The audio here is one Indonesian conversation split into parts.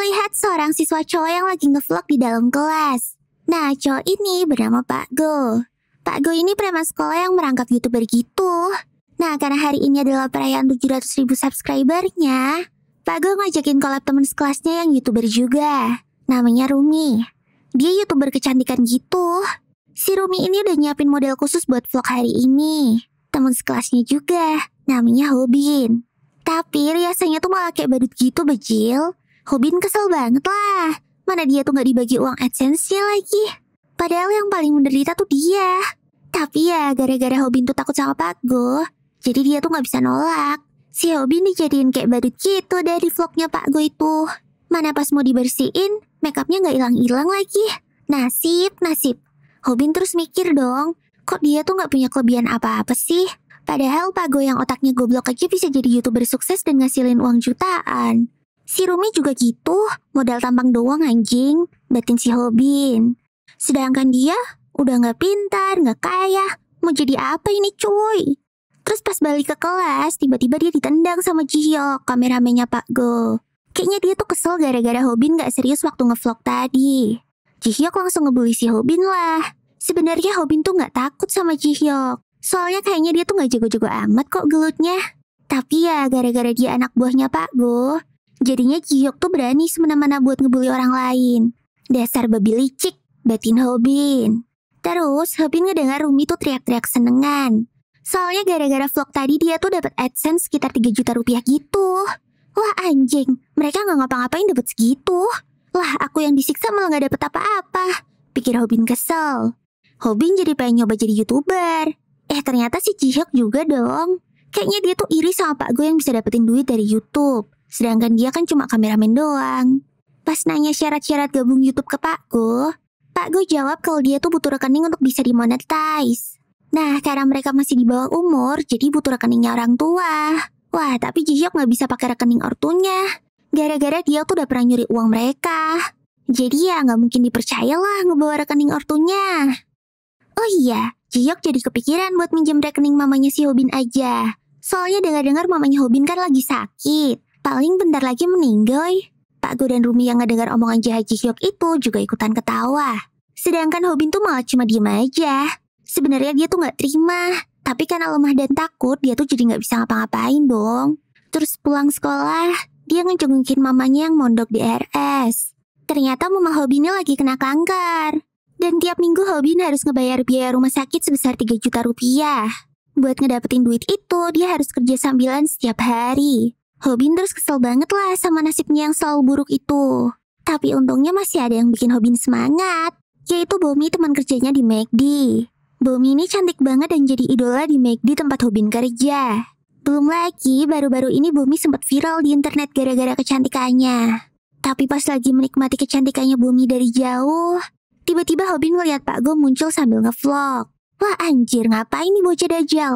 Terlihat seorang siswa cowok yang lagi ngevlog di dalam kelas. Nah, cowok ini bernama Pak Go. Pak Go ini preman sekolah yang merangkap YouTuber gitu. Nah, karena hari ini adalah perayaan 700 ribu subscribernya, Pak Go ngajakin kolab temen sekelasnya yang YouTuber juga. Namanya Rumi. Dia YouTuber kecantikan gitu. Si Rumi ini udah nyiapin model khusus buat vlog hari ini. Temen sekelasnya juga, namanya Hobin. Tapi riasannya tuh malah kayak badut gitu, Bejil. Hobin kesel banget lah. Mana dia tuh gak dibagi uang AdSense-nya lagi. Padahal yang paling menderita tuh dia. Tapi ya gara-gara Hobin tuh takut sama Pak Go, jadi dia tuh gak bisa nolak. Si Hobin dijadiin kayak badut gitu dari vlognya Pak Go itu. Mana pas mau dibersihin, makeupnya gak hilang-hilang lagi. Nasib, nasib. Hobin terus mikir dong, kok dia tuh gak punya kelebihan apa-apa sih? Padahal Pak Go yang otaknya goblok aja bisa jadi youtuber sukses dan ngasilin uang jutaan. Si Rumi juga gitu, modal tampang doang anjing, batin si Hobin. Sedangkan dia udah nggak pintar, nggak kaya, mau jadi apa ini cuy? Terus pas balik ke kelas, tiba-tiba dia ditendang sama Jihyok, kameramennya Pak Go. Kayaknya dia tuh kesel gara-gara Hobin gak serius waktu ngevlog tadi. Jihyok langsung ngebully si Hobin lah. Sebenarnya Hobin tuh gak takut sama Jihyok. Soalnya kayaknya dia tuh gak jago-jago amat kok gelutnya. Tapi ya gara-gara dia anak buahnya Pak Go, Jadinya Jihyuk tuh berani semena-mena buat ngebully orang lain. Dasar babi licik, batin Hobin. Terus Hobin ngedengar Rumi tuh teriak-teriak senengan. Soalnya gara-gara vlog tadi dia tuh dapat AdSense sekitar 3 juta rupiah gitu. Wah anjing, mereka nggak ngapa-ngapain dapat segitu. Lah aku yang disiksa malah nggak dapet apa-apa. Pikir Hobin kesel. Hobin jadi pengen nyoba jadi YouTuber. Eh ternyata si Jihyuk juga dong. Kayaknya dia tuh iri sama pak gue yang bisa dapetin duit dari YouTube. Sedangkan dia kan cuma kameramen doang. Pas nanya syarat-syarat gabung YouTube ke Pak Go, Pak Go jawab kalau dia tuh butuh rekening untuk bisa dimonetize. Nah, karena mereka masih di bawah umur, jadi butuh rekeningnya orang tua. Wah, tapi Jihyuk nggak bisa pakai rekening ortunya. Gara-gara dia tuh udah pernah nyuri uang mereka. Jadi ya nggak mungkin dipercaya lah ngebawa rekening ortunya. Oh iya, Jihyuk jadi kepikiran buat minjem rekening mamanya si Hobin aja. Soalnya dengar-dengar mamanya Hobin kan lagi sakit. Paling bentar lagi meninggal. Pak Gu dan Rumi yang ngedengar omongan jahat Jihyok itu juga ikutan ketawa. Sedangkan Hobin tuh malah cuma diem aja. Sebenarnya dia tuh nggak terima. Tapi karena lemah dan takut, dia tuh jadi nggak bisa ngapa-ngapain dong. Terus pulang sekolah, dia ngejengukin mamanya yang mondok di RS. Ternyata mama Hobinnya lagi kena kanker. Dan tiap minggu Hobin harus ngebayar biaya rumah sakit sebesar 3 juta rupiah. Buat ngedapetin duit itu, dia harus kerja sambilan setiap hari. Hobin terus kesel banget lah sama nasibnya yang selalu buruk itu. Tapi untungnya masih ada yang bikin Hobin semangat, yaitu Bomi teman kerjanya di McD. Bomi ini cantik banget dan jadi idola di McD tempat Hobin kerja. Belum lagi, baru-baru ini Bomi sempat viral di internet gara-gara kecantikannya. Tapi pas lagi menikmati kecantikannya Bomi dari jauh, tiba-tiba Hobin ngeliat Pak Go muncul sambil ngevlog. Wah anjir, ngapain nih bocah dajal?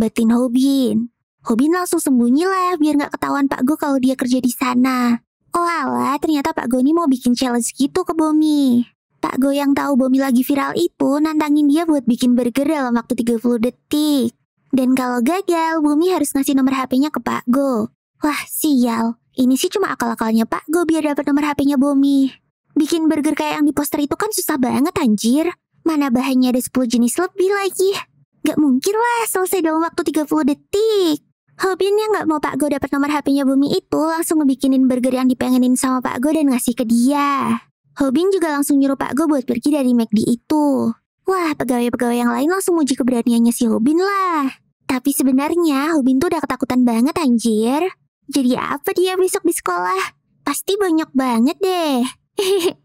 Batin Hobin. Hobin langsung sembunyi lah biar nggak ketahuan Pak Go kalau dia kerja di sana. Oh ala, ternyata Pak Go ini mau bikin challenge gitu ke Bomi. Pak Go yang tahu Bomi lagi viral itu nantangin dia buat bikin burger dalam waktu 30 detik. Dan kalau gagal, Bomi harus ngasih nomor HP-nya ke Pak Go. Wah, sial. Ini sih cuma akal-akalnya Pak Go biar dapat nomor HP-nya Bomi. Bikin burger kayak yang di poster itu kan susah banget anjir. Mana bahannya ada 10 jenis lebih lagi. Gak mungkin lah selesai dalam waktu 30 detik. Hobin yang gak mau Pak Go dapat nomor HP-nya Bumi itu, langsung ngebikinin burger yang dipengenin sama Pak Go dan ngasih ke dia. Hobin juga langsung nyuruh Pak Go buat pergi dari McD itu. Wah, pegawai-pegawai yang lain langsung uji keberaniannya si Hobin lah. Tapi sebenarnya Hobin tuh udah ketakutan banget anjir. Jadi apa dia besok di sekolah? Pasti banyak banget deh.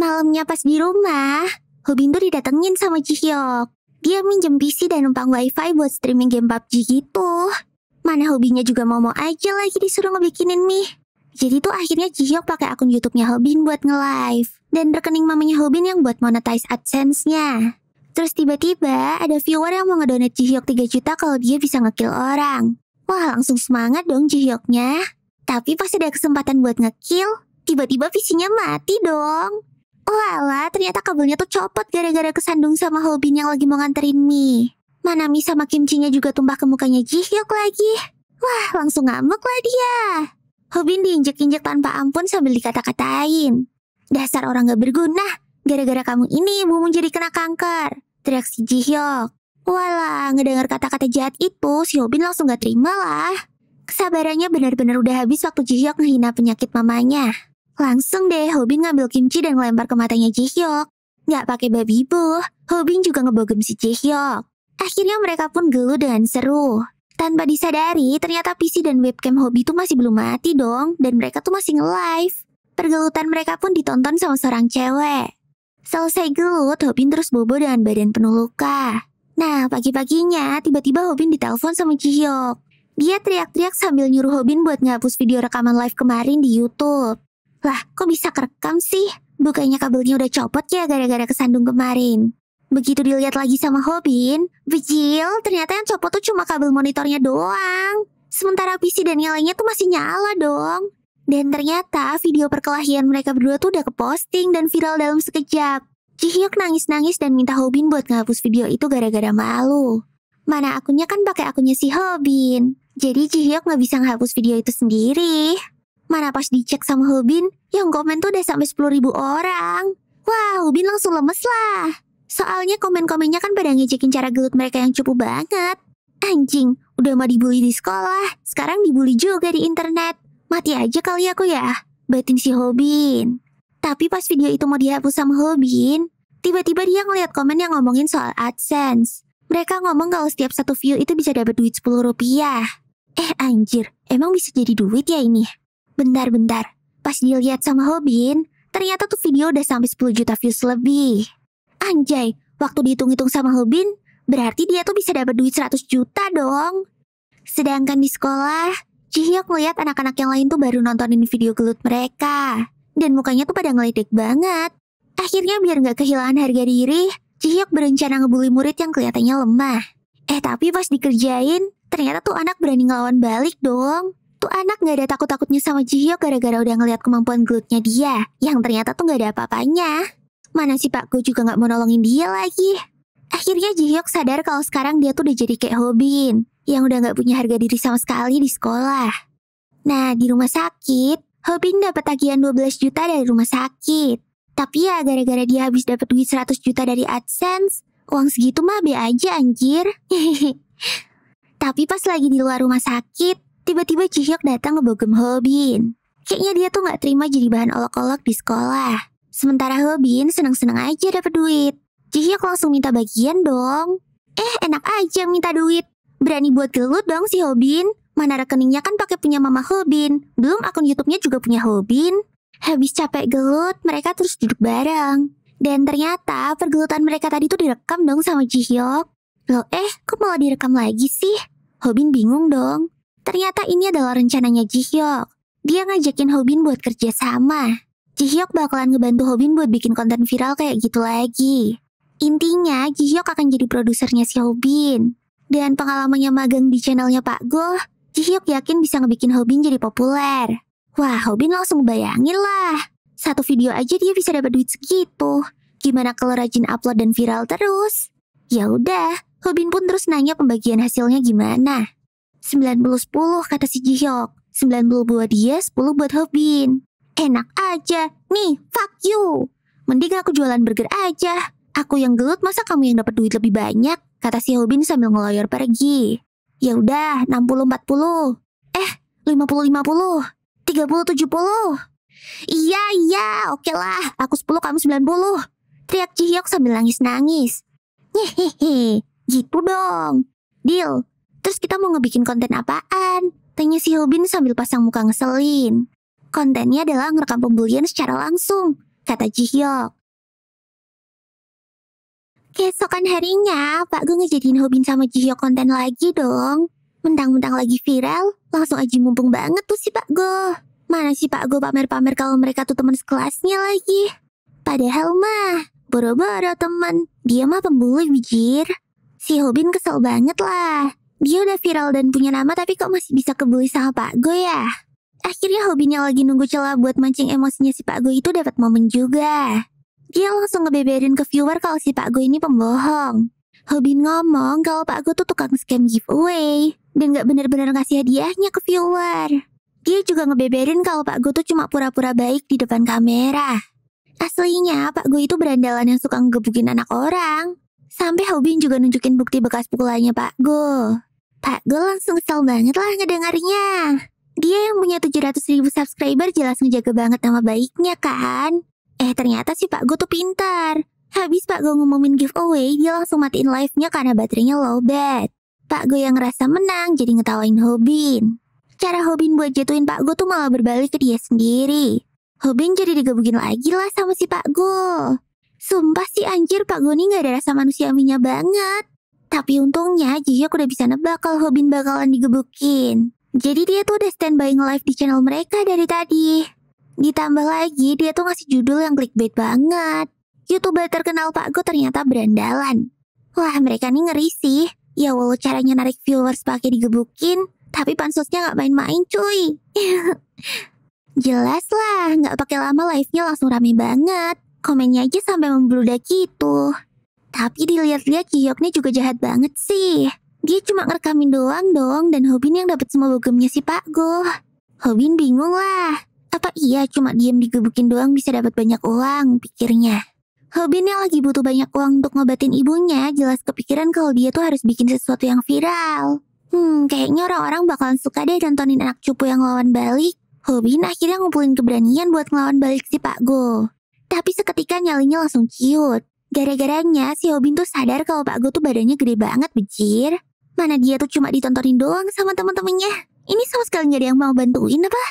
Malamnya pas di rumah, Hobin tuh didatengin sama Jihyok. Dia minjem PC dan numpang wifi buat streaming game PUBG gitu. Mana hobinya juga mau-mau aja lagi disuruh ngebikinin mie. Jadi tuh akhirnya Jihyuk pakai akun YouTube-nya Hobin buat nge-live. Dan rekening mamanya Hobin yang buat monetize AdSense-nya. Terus tiba-tiba ada viewer yang mau ngedonate Jihyuk 3 juta kalau dia bisa ngekill orang. Wah langsung semangat dong Jihyuknya. Tapi pas ada kesempatan buat ngekill, tiba-tiba visinya mati dong. Lala, oh, ternyata kabelnya tuh copot gara-gara kesandung sama Holbin yang lagi mau nganterin mie. Mi sama kimchinya juga tumpah ke mukanya Jihyuk lagi. Wah, langsung ngamuk lah dia. Hobin diinjek-injek tanpa ampun sambil dikata-katain. Dasar orang gak berguna. Gara-gara kamu ini ibumu menjadi kena kanker. Teriak si Jihyuk. Walah, ngedengar kata-kata jahat itu, si Hobin langsung gak terima lah. Kesabarannya benar-benar udah habis waktu Jihyuk ngehina penyakit mamanya. Langsung deh Hobin ngambil kimchi dan lempar ke matanya Jihyok. Nggak pakai babi bu, Hobin juga ngebogem si Jihyok. Akhirnya mereka pun geluh dengan seru. Tanpa disadari, ternyata PC dan webcam hobi itu masih belum mati dong, dan mereka tuh masih nge-live. Pergelutan mereka pun ditonton sama seorang cewek. Selesai gelut, Hobin terus bobo dengan badan penuh luka. Nah, pagi-paginya, tiba-tiba Hobin ditelepon sama Jihyok. Dia teriak-teriak sambil nyuruh Hobin buat ngapus video rekaman live kemarin di YouTube. Lah, kok bisa kerekam sih? Bukannya kabelnya udah copot ya gara-gara kesandung kemarin. Begitu dilihat lagi sama Hobin, Bejil ternyata yang copot tuh cuma kabel monitornya doang. Sementara PC dan yang lainnya tuh masih nyala dong. Dan ternyata video perkelahian mereka berdua tuh udah keposting dan viral dalam sekejap. Jihyuk nangis-nangis dan minta Hobin buat ngapus video itu gara-gara malu. Mana akunnya kan pakai akunnya si Hobin. Jadi Jihyuk nggak bisa ngapus video itu sendiri. Mana pas dicek sama Hubin, yang komen tuh udah sampai sepuluh ribu orang. Wah, wow, Hubin langsung lemes lah. Soalnya komen-komennya kan pada ngejekin cara gelut mereka yang cupu banget. Anjing, udah mah dibully di sekolah, sekarang dibully juga di internet. Mati aja kali aku ya, batin si Hobin. Tapi pas video itu mau dihapus sama Hobin, tiba-tiba dia ngeliat komen yang ngomongin soal AdSense. Mereka ngomong kalau setiap satu view itu bisa dapat duit 10 rupiah. Eh anjir, emang bisa jadi duit ya ini? Bentar-bentar, pas dilihat sama Hobin, ternyata tuh video udah sampai 10 juta views lebih. Anjay, waktu dihitung-hitung sama Hobin, berarti dia tuh bisa dapat duit 100 juta dong. Sedangkan di sekolah, Jihyok ngeliat anak-anak yang lain tuh baru nontonin video gelut mereka. Dan mukanya tuh pada ngelitik banget. Akhirnya biar nggak kehilangan harga diri, Jihyok berencana ngebully murid yang kelihatannya lemah. Eh tapi pas dikerjain, ternyata tuh anak berani ngelawan balik dong. Tuh anak gak ada takut-takutnya sama Jihyo gara-gara udah ngeliat kemampuan glutnya dia, yang ternyata tuh gak ada apa-apanya. Mana sih Pak Go juga gak mau nolongin dia lagi. Akhirnya Jihyuk sadar kalau sekarang dia tuh udah jadi kayak Hobin, yang udah gak punya harga diri sama sekali di sekolah. Nah, di rumah sakit, Hobin dapat tagihan 12 juta dari rumah sakit. Tapi ya gara-gara dia habis dapat duit 100 juta dari AdSense, uang segitu mah be aja anjir. Tapi pas lagi di luar rumah sakit, Tiba-tiba Jihyuk datang ke Bogem Kayaknya dia tuh gak terima jadi bahan olok-olok di sekolah. Sementara Hobin senang-senang aja dapet duit. Jihyuk langsung minta bagian dong. Eh, enak aja minta duit. Berani buat gelut dong si Hobin. Mana rekeningnya kan pakai punya mama Hobin. Belum akun YouTube-nya juga punya Hobin. Habis capek gelut, mereka terus duduk bareng. Dan ternyata pergelutan mereka tadi tuh direkam dong sama Jihyuk. Loh eh, kok malah direkam lagi sih? Hobin bingung dong. Ternyata ini adalah rencananya Ji Hyok. Dia ngajakin Hobin buat kerja sama. Ji Hyok bakalan ngebantu Hobin buat bikin konten viral kayak gitu lagi. Intinya, Ji Hyok akan jadi produsernya si Hobin. Dan pengalamannya magang di channelnya Pak Goh, Hyok yakin bisa ngebikin Hobin jadi populer. Wah, Hobin langsung bayangin lah. Satu video aja dia bisa dapat duit segitu. Gimana kalau rajin upload dan viral terus? Ya udah, Hobin pun terus nanya pembagian hasilnya gimana. 90-10 kata si Jihyok. 90 buat dia, 10 buat Hobin. Enak aja. Nih, fuck you. Mending aku jualan burger aja. Aku yang gelut masa kamu yang dapat duit lebih banyak? Kata si Hobin sambil ngeloyor pergi. Ya udah, 60-40. Eh, 50-50. 30-70. Iya, iya, oke okay lah. Aku 10, kamu 90. Teriak Jihyok sambil nangis-nangis. Hehehe, gitu dong. Deal, Terus kita mau ngebikin konten apaan? Tanya si Hobin sambil pasang muka ngeselin. Kontennya adalah ngerekam pembulian secara langsung, kata Jihyok. Keesokan harinya, Pak Gung ngejadiin Hobin sama Jihyok konten lagi dong. Mentang-mentang lagi viral, langsung aja mumpung banget tuh si Pak Go. Mana sih Pak Go pamer-pamer kalau mereka tuh teman sekelasnya lagi. Padahal mah, boro-boro teman, Dia mah pembuli, bijir. Si Hobin kesel banget lah. Dia udah viral dan punya nama tapi kok masih bisa kebuli sama Pak Go ya? Akhirnya hobinya lagi nunggu celah buat mancing emosinya si Pak Go itu dapat momen juga. Dia langsung ngebeberin ke viewer kalau si Pak Go ini pembohong. Hobin ngomong kalau Pak Go tuh tukang scam giveaway dan gak bener-bener ngasih hadiahnya ke viewer. Dia juga ngebeberin kalau Pak Go tuh cuma pura-pura baik di depan kamera. Aslinya Pak Go itu berandalan yang suka ngebukin anak orang. Sampai Hobin juga nunjukin bukti bekas pukulannya Pak Go. Pak Go langsung kesel banget lah ngedengarnya. Dia yang punya 700 ribu subscriber jelas ngejaga banget nama baiknya kan. Eh ternyata si Pak Go tuh pintar. Habis Pak Go ngumumin giveaway, dia langsung matiin live-nya karena baterainya low bat. Pak Go yang ngerasa menang jadi ngetawain Hobin. Cara Hobin buat jatuhin Pak Go tuh malah berbalik ke dia sendiri. Hobin jadi digabungin lagi lah sama si Pak Go. Sumpah sih anjir Pak Goni gak ada rasa manusiawinya banget. Tapi untungnya Jihyuk udah bisa nebak kalau Hobin bakalan digebukin. Jadi dia tuh udah standby nge-live di channel mereka dari tadi. Ditambah lagi, dia tuh ngasih judul yang clickbait banget. Youtuber terkenal Pak Go ternyata berandalan. Wah, mereka nih ngeri sih. Ya walau caranya narik viewers pakai digebukin, tapi pansosnya nggak main-main cuy. Jelas lah, nggak pakai lama live-nya langsung rame banget komennya aja sampai membludak gitu. Tapi dilihat-lihat nih juga jahat banget sih. Dia cuma ngerekamin doang dong dan Hobin yang dapat semua logamnya si Pak Go. Hobin bingung lah. Apa iya cuma diem digebukin doang bisa dapat banyak uang, pikirnya. Hobin yang lagi butuh banyak uang untuk ngobatin ibunya, jelas kepikiran kalau dia tuh harus bikin sesuatu yang viral. Hmm, kayaknya orang-orang bakalan suka deh nontonin anak cupu yang lawan balik. Hobin akhirnya ngumpulin keberanian buat ngelawan balik si Pak Go. Tapi seketika nyalinya langsung ciut. Gara-garanya si Obin tuh sadar kalau Pak Go tuh badannya gede banget, bejir. Mana dia tuh cuma ditontonin doang sama temen-temennya. Ini sama sekali gak ada yang mau bantuin apa?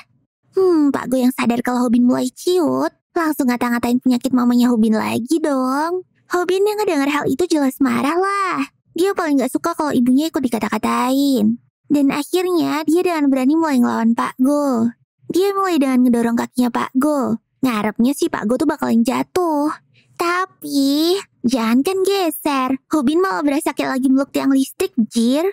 Hmm, Pak Go yang sadar kalau Hobin mulai ciut, langsung ngata-ngatain penyakit mamanya Hobin lagi dong. Hobin yang ngedenger hal itu jelas marah lah. Dia paling gak suka kalau ibunya ikut dikata-katain. Dan akhirnya dia dengan berani mulai ngelawan Pak Go. Dia mulai dengan ngedorong kakinya Pak Go. Ngarepnya sih Pak Go tuh bakalan jatuh. Tapi, jangan kan geser. Hobin malah berasa kayak lagi meluk tiang listrik, jir.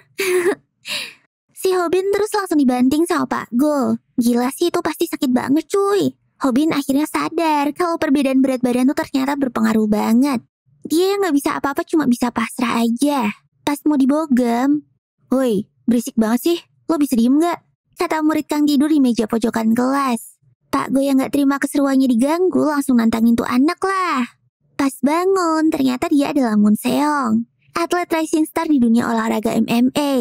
si Hobin terus langsung dibanting sama Pak Go. Gila sih, itu pasti sakit banget cuy. Hobin akhirnya sadar kalau perbedaan berat badan tuh ternyata berpengaruh banget. Dia yang gak bisa apa-apa cuma bisa pasrah aja. Pas mau dibogem, Woi, berisik banget sih. Lo bisa diem gak? Kata murid Kang tidur di meja pojokan kelas. Pak gue yang gak terima keseruannya diganggu langsung nantangin tuh anak lah. Pas bangun, ternyata dia adalah Moon Seong, atlet rising star di dunia olahraga MMA.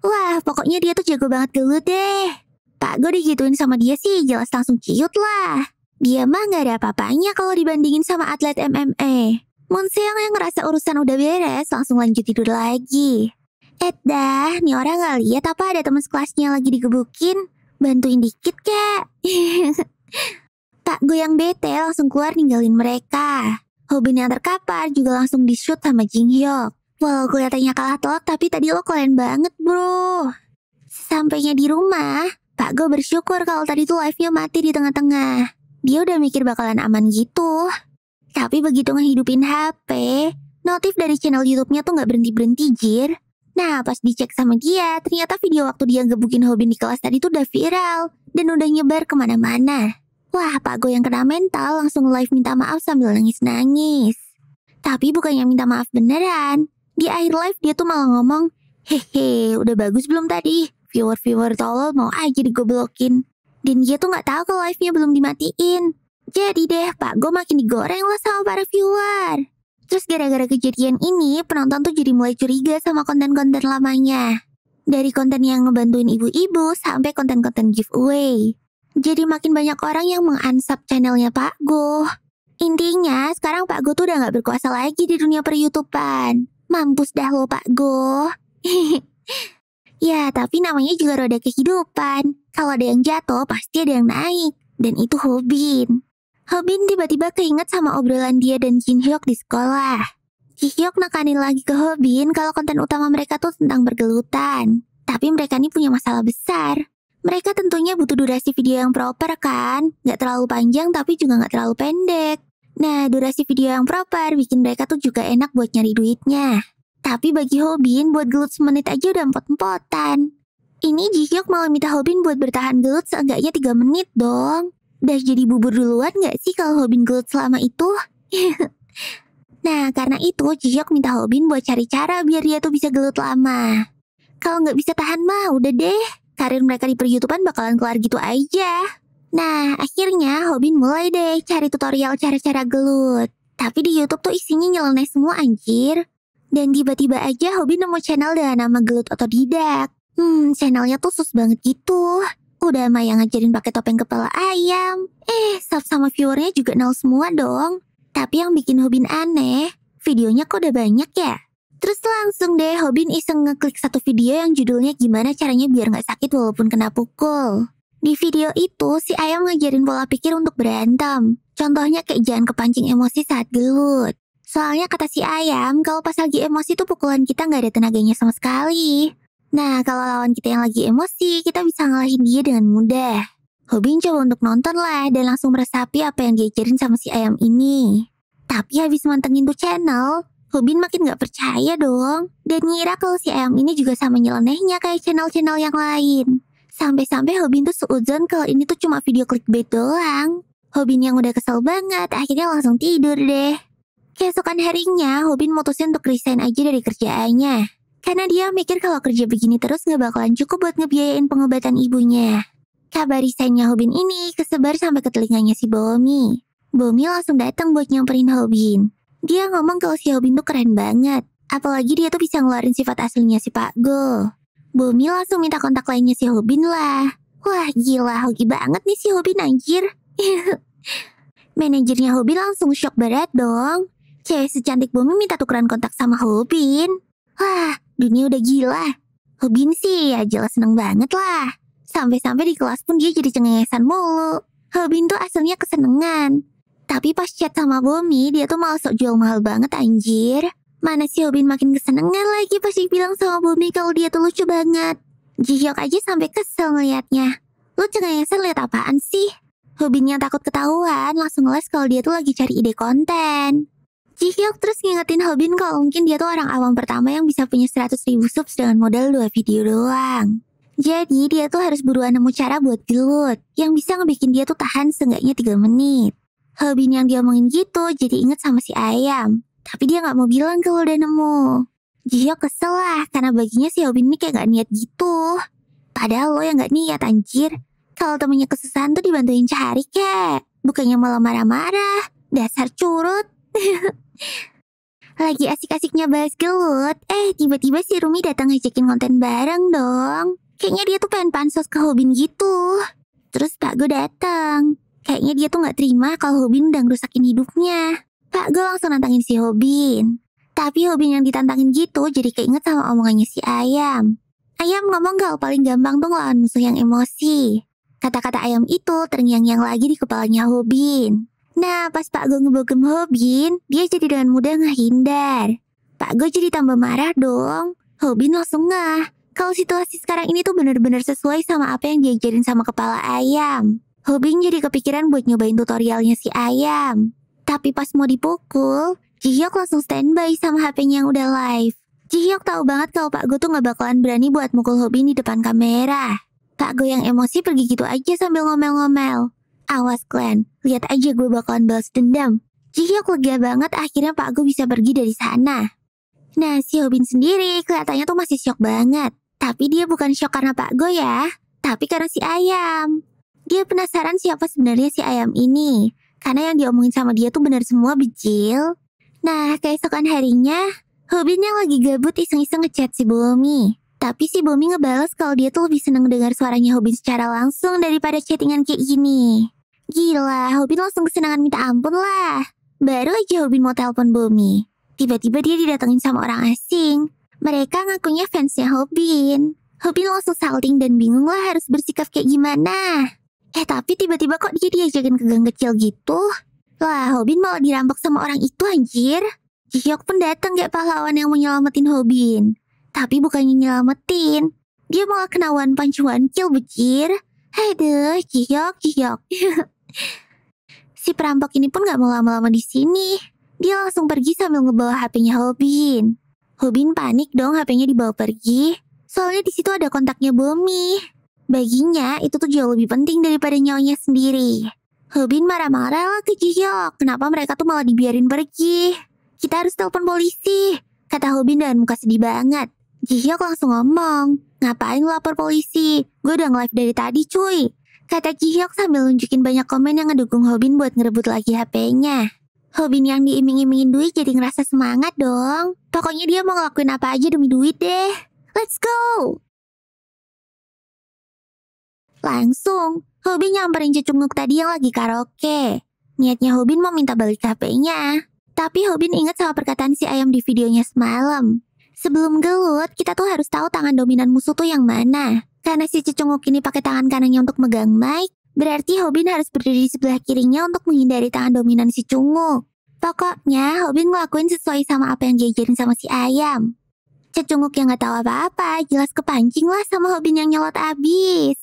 Wah, pokoknya dia tuh jago banget dulu deh. Pak gue digituin sama dia sih, jelas langsung ciut lah. Dia mah gak ada apa-apanya kalau dibandingin sama atlet MMA. Moon Seong yang ngerasa urusan udah beres, langsung lanjut tidur lagi. Eh dah, nih orang gak lihat apa ada teman sekelasnya lagi digebukin? Bantuin dikit kek. tak yang bete langsung keluar ninggalin mereka. Hobin yang terkapar juga langsung di-shoot sama Jing Hyuk. Walau kelihatannya kalah telak, tapi tadi lo keren banget bro. Sampainya di rumah, Pak Go bersyukur kalau tadi tuh live-nya mati di tengah-tengah. Dia udah mikir bakalan aman gitu. Tapi begitu ngehidupin HP, notif dari channel YouTube-nya tuh nggak berhenti-berhenti, Jir. Nah, pas dicek sama dia, ternyata video waktu dia gebukin hobi di kelas tadi tuh udah viral dan udah nyebar kemana-mana. Wah, Pak Go yang kena mental langsung live minta maaf sambil nangis-nangis. Tapi bukannya minta maaf beneran. Di akhir live dia tuh malah ngomong, Hehe, udah bagus belum tadi? Viewer-viewer tolol mau aja digoblokin. Dan dia tuh gak tahu kalau live-nya belum dimatiin. Jadi deh, Pak Go makin digoreng lah sama para viewer. Terus gara-gara kejadian ini, penonton tuh jadi mulai curiga sama konten-konten lamanya. Dari konten yang ngebantuin ibu-ibu sampai konten-konten giveaway. Jadi makin banyak orang yang mengansap channelnya Pak Go. Intinya, sekarang Pak Go tuh udah gak berkuasa lagi di dunia per peryutupan. Mampus dah lo Pak Go. ya, tapi namanya juga roda kehidupan. Kalau ada yang jatuh, pasti ada yang naik. Dan itu Hobin. Hobin tiba-tiba keinget sama obrolan dia dan Jin Hyuk di sekolah. Ji Hyuk nekanin lagi ke Hobin kalau konten utama mereka tuh tentang bergelutan. Tapi mereka ini punya masalah besar. Mereka tentunya butuh durasi video yang proper kan? Gak terlalu panjang tapi juga gak terlalu pendek. Nah, durasi video yang proper bikin mereka tuh juga enak buat nyari duitnya. Tapi bagi Hobin, buat gelut semenit aja udah empot-empotan. Ini Hyuk malah minta Hobin buat bertahan gelut seenggaknya 3 menit dong. Udah jadi bubur duluan gak sih kalau Hobin gelut selama itu? nah, karena itu Jijok minta Hobin buat cari cara biar dia tuh bisa gelut lama. Kalau nggak bisa tahan mah, udah deh. Karir mereka di peryoutuban bakalan kelar gitu aja. Nah, akhirnya Hobin mulai deh cari tutorial cara-cara gelut. Tapi di Youtube tuh isinya nyeleneh semua anjir. Dan tiba-tiba aja Hobin nemu channel dengan nama Gelut Otodidak. Hmm, channelnya tuh sus banget gitu. Udah Maya ngajarin pakai topeng kepala ayam. Eh, sub sama viewernya juga nol semua dong. Tapi yang bikin Hobin aneh, videonya kok udah banyak ya? Terus langsung deh Hobin iseng ngeklik satu video yang judulnya gimana caranya biar nggak sakit walaupun kena pukul. Di video itu, si ayam ngajarin pola pikir untuk berantem. Contohnya kayak jangan kepancing emosi saat gelut. Soalnya kata si ayam, kalau pas lagi emosi tuh pukulan kita nggak ada tenaganya sama sekali. Nah, kalau lawan kita yang lagi emosi, kita bisa ngalahin dia dengan mudah. Hobin coba untuk nonton lah dan langsung meresapi apa yang diajarin sama si ayam ini. Tapi habis mantengin tuh channel, Hobin makin gak percaya dong. Dan ngira kalau si ayam ini juga sama nyelenehnya kayak channel-channel yang lain. Sampai-sampai Hobin tuh seuzon kalau ini tuh cuma video clickbait doang. Hobin yang udah kesel banget, akhirnya langsung tidur deh. Keesokan harinya, Hobin mutusin untuk resign aja dari kerjaannya. Karena dia mikir kalau kerja begini terus gak bakalan cukup buat ngebiayain pengobatan ibunya. Kabar risainya Hobin ini kesebar sampai ke telinganya si Bomi. Bomi langsung datang buat nyamperin Hobin. Dia ngomong kalau si Hobin tuh keren banget. Apalagi dia tuh bisa ngeluarin sifat aslinya si Pak Go. Bomi langsung minta kontak lainnya si Hobin lah. Wah gila, hoki banget nih si Hobin anjir. Manajernya Hobin langsung shock berat dong. Cewek secantik Bomi minta tukeran kontak sama Hobin. Wah, dunia udah gila. Hobin sih ya jelas seneng banget lah. Sampai-sampai di kelas pun dia jadi cengengesan mulu. Hobin tuh aslinya kesenengan. Tapi pas chat sama Bomi, dia tuh malah sok jual mahal banget anjir. Mana sih Hobin makin kesenengan lagi pas dibilang sama Bomi kalau dia tuh lucu banget. Jihyok aja sampai kesel ngeliatnya. Lu cengengesan liat apaan sih? Hobin takut ketahuan langsung ngeles kalau dia tuh lagi cari ide konten. Jihyuk terus ngingetin Hobin kalau mungkin dia tuh orang awam pertama yang bisa punya 100 ribu subs dengan modal 2 video doang. Jadi dia tuh harus buruan nemu cara buat gelut yang bisa ngebikin dia tuh tahan seenggaknya 3 menit. Hobin yang dia omongin gitu jadi inget sama si ayam. Tapi dia nggak mau bilang kalau udah nemu. Jihyuk kesel lah karena baginya si Hobin ini kayak gak niat gitu. Padahal lo yang nggak niat anjir. Kalau temennya kesusahan tuh dibantuin cari kek. Bukannya malah marah-marah. Dasar curut. Lagi asik-asiknya bahas gelut, eh tiba-tiba si Rumi datang ngajakin konten bareng dong. Kayaknya dia tuh pengen pansos ke Hobin gitu. Terus Pak Go datang. Kayaknya dia tuh gak terima kalau Hobin udah ngerusakin hidupnya. Pak Go langsung nantangin si Hobin. Tapi Hobin yang ditantangin gitu jadi keinget sama omongannya si Ayam. Ayam ngomong gak paling gampang tuh ngelawan musuh yang emosi. Kata-kata ayam itu terngiang-ngiang lagi di kepalanya Hobin. Nah, pas Pak Go ngebogen Hobin, dia jadi dengan mudah ngehindar. Pak Go jadi tambah marah dong. Hobin langsung ngah. Kalau situasi sekarang ini tuh bener-bener sesuai sama apa yang diajarin sama kepala ayam. Hobin jadi kepikiran buat nyobain tutorialnya si ayam. Tapi pas mau dipukul, Hyuk langsung standby sama HP-nya yang udah live. Hyuk tahu banget kalau Pak Go tuh gak bakalan berani buat mukul Hobin di depan kamera. Pak Go yang emosi pergi gitu aja sambil ngomel-ngomel. Awas Glenn, lihat aja gue bakalan balas dendam. Jadi aku lega banget akhirnya Pak Gu bisa pergi dari sana. Nah, si Hobin sendiri kelihatannya tuh masih syok banget. Tapi dia bukan syok karena Pak Go ya, tapi karena si ayam. Dia penasaran siapa sebenarnya si ayam ini. Karena yang diomongin sama dia tuh benar semua bejil. Nah, keesokan harinya, Hobin yang lagi gabut iseng-iseng ngechat si Bomi. Tapi si Bomi ngebales kalau dia tuh lebih seneng dengar suaranya Hobin secara langsung daripada chattingan kayak gini. Gila, Hobin langsung kesenangan minta ampun lah. Baru aja Hobin mau telepon Bumi. Tiba-tiba dia didatengin sama orang asing. Mereka ngakunya fansnya Hobin. Hobin langsung salting dan bingung lah harus bersikap kayak gimana. Eh tapi tiba-tiba kok dia diajakin ke gang kecil gitu? Lah Hobin malah dirampok sama orang itu anjir. Jihyok pun datang kayak pahlawan yang mau nyelamatin Hobin. Tapi bukannya nyelamatin. Dia malah kenawan pancuan kill bejir. deh, Jihyok, Jihyok. si perampok ini pun gak mau lama-lama di sini. Dia langsung pergi sambil ngebawa HP-nya Hobin. Hobin panik dong HP-nya dibawa pergi. Soalnya di situ ada kontaknya Bomi. Baginya itu tuh jauh lebih penting daripada nyawanya sendiri. Hobin marah-marah lah ke Jihyok. Kenapa mereka tuh malah dibiarin pergi? Kita harus telepon polisi. Kata Hobin dengan muka sedih banget. Jihyok langsung ngomong. Ngapain lapor polisi? Gue udah ngelive dari tadi cuy. Kata Hyuk sambil nunjukin banyak komen yang ngedukung Hobin buat ngerebut lagi HP-nya. Hobin yang diiming-imingin duit jadi ngerasa semangat dong. Pokoknya dia mau ngelakuin apa aja demi duit deh. Let's go! Langsung, Hobin nyamperin cecunguk tadi yang lagi karaoke. Niatnya Hobin mau minta balik HP-nya. Tapi Hobin ingat sama perkataan si ayam di videonya semalam. Sebelum gelut, kita tuh harus tahu tangan dominan musuh tuh yang mana. Karena si Cecunguk ini pakai tangan kanannya untuk megang mic, berarti Hobin harus berdiri di sebelah kirinya untuk menghindari tangan dominan si Cunguk. Pokoknya, Hobin ngelakuin sesuai sama apa yang diajarin sama si Ayam. Cecunguk yang gak tahu apa-apa, jelas kepancing lah sama Hobin yang nyolot abis.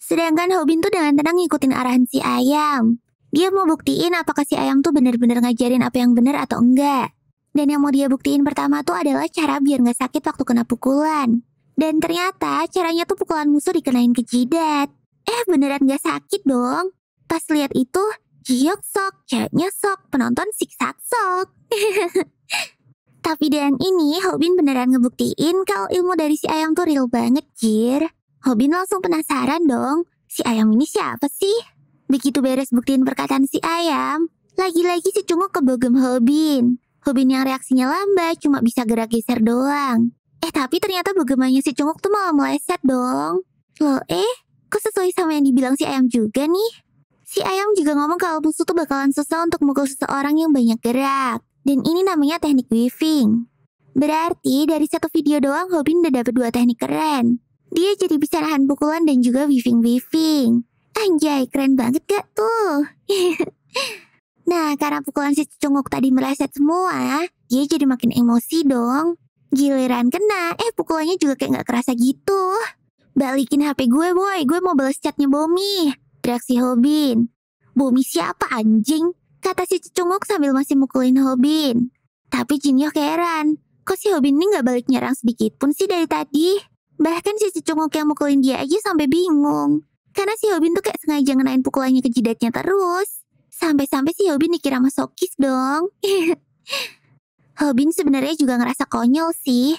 Sedangkan Hobin tuh dengan tenang ngikutin arahan si Ayam. Dia mau buktiin apakah si Ayam tuh bener-bener ngajarin apa yang bener atau enggak. Dan yang mau dia buktiin pertama tuh adalah cara biar gak sakit waktu kena pukulan. Dan ternyata caranya tuh pukulan musuh dikenain ke jidat. Eh beneran gak sakit dong. Pas lihat itu, jiok sok, ceweknya sok, penonton siksak sok. Tapi dengan ini Hobin beneran ngebuktiin kalau ilmu dari si ayam tuh real banget, Jir. Hobin langsung penasaran dong, si Ayam ini siapa sih? Begitu beres buktiin perkataan si Ayam, lagi-lagi si cunguk kebogem Hobin. Hobin yang reaksinya lambat cuma bisa gerak geser doang. Eh tapi ternyata bagaimana si congok tuh malah meleset dong. Loh eh, kok sesuai sama yang dibilang si ayam juga nih? Si ayam juga ngomong kalau busu tuh bakalan susah untuk mukul seseorang yang banyak gerak. Dan ini namanya teknik weaving. Berarti dari satu video doang Hobin udah dapet dua teknik keren. Dia jadi bisa nahan pukulan dan juga weaving-weaving. Anjay, keren banget gak tuh? nah, karena pukulan si congok tadi meleset semua, dia jadi makin emosi dong. Giliran kena, eh pukulannya juga kayak gak kerasa gitu. Balikin HP gue boy, gue mau balas chatnya Bomi. Reaksi si Hobin. Bomi siapa anjing? Kata si Cecunguk sambil masih mukulin Hobin. Tapi Jinyo heran, kok si Hobin ini gak balik nyerang sedikit pun sih dari tadi? Bahkan si Cecunguk yang mukulin dia aja sampai bingung. Karena si Hobin tuh kayak sengaja ngenain pukulannya ke jidatnya terus. Sampai-sampai si Hobin dikira masokis dong. Hobin eh, sebenarnya juga ngerasa konyol sih.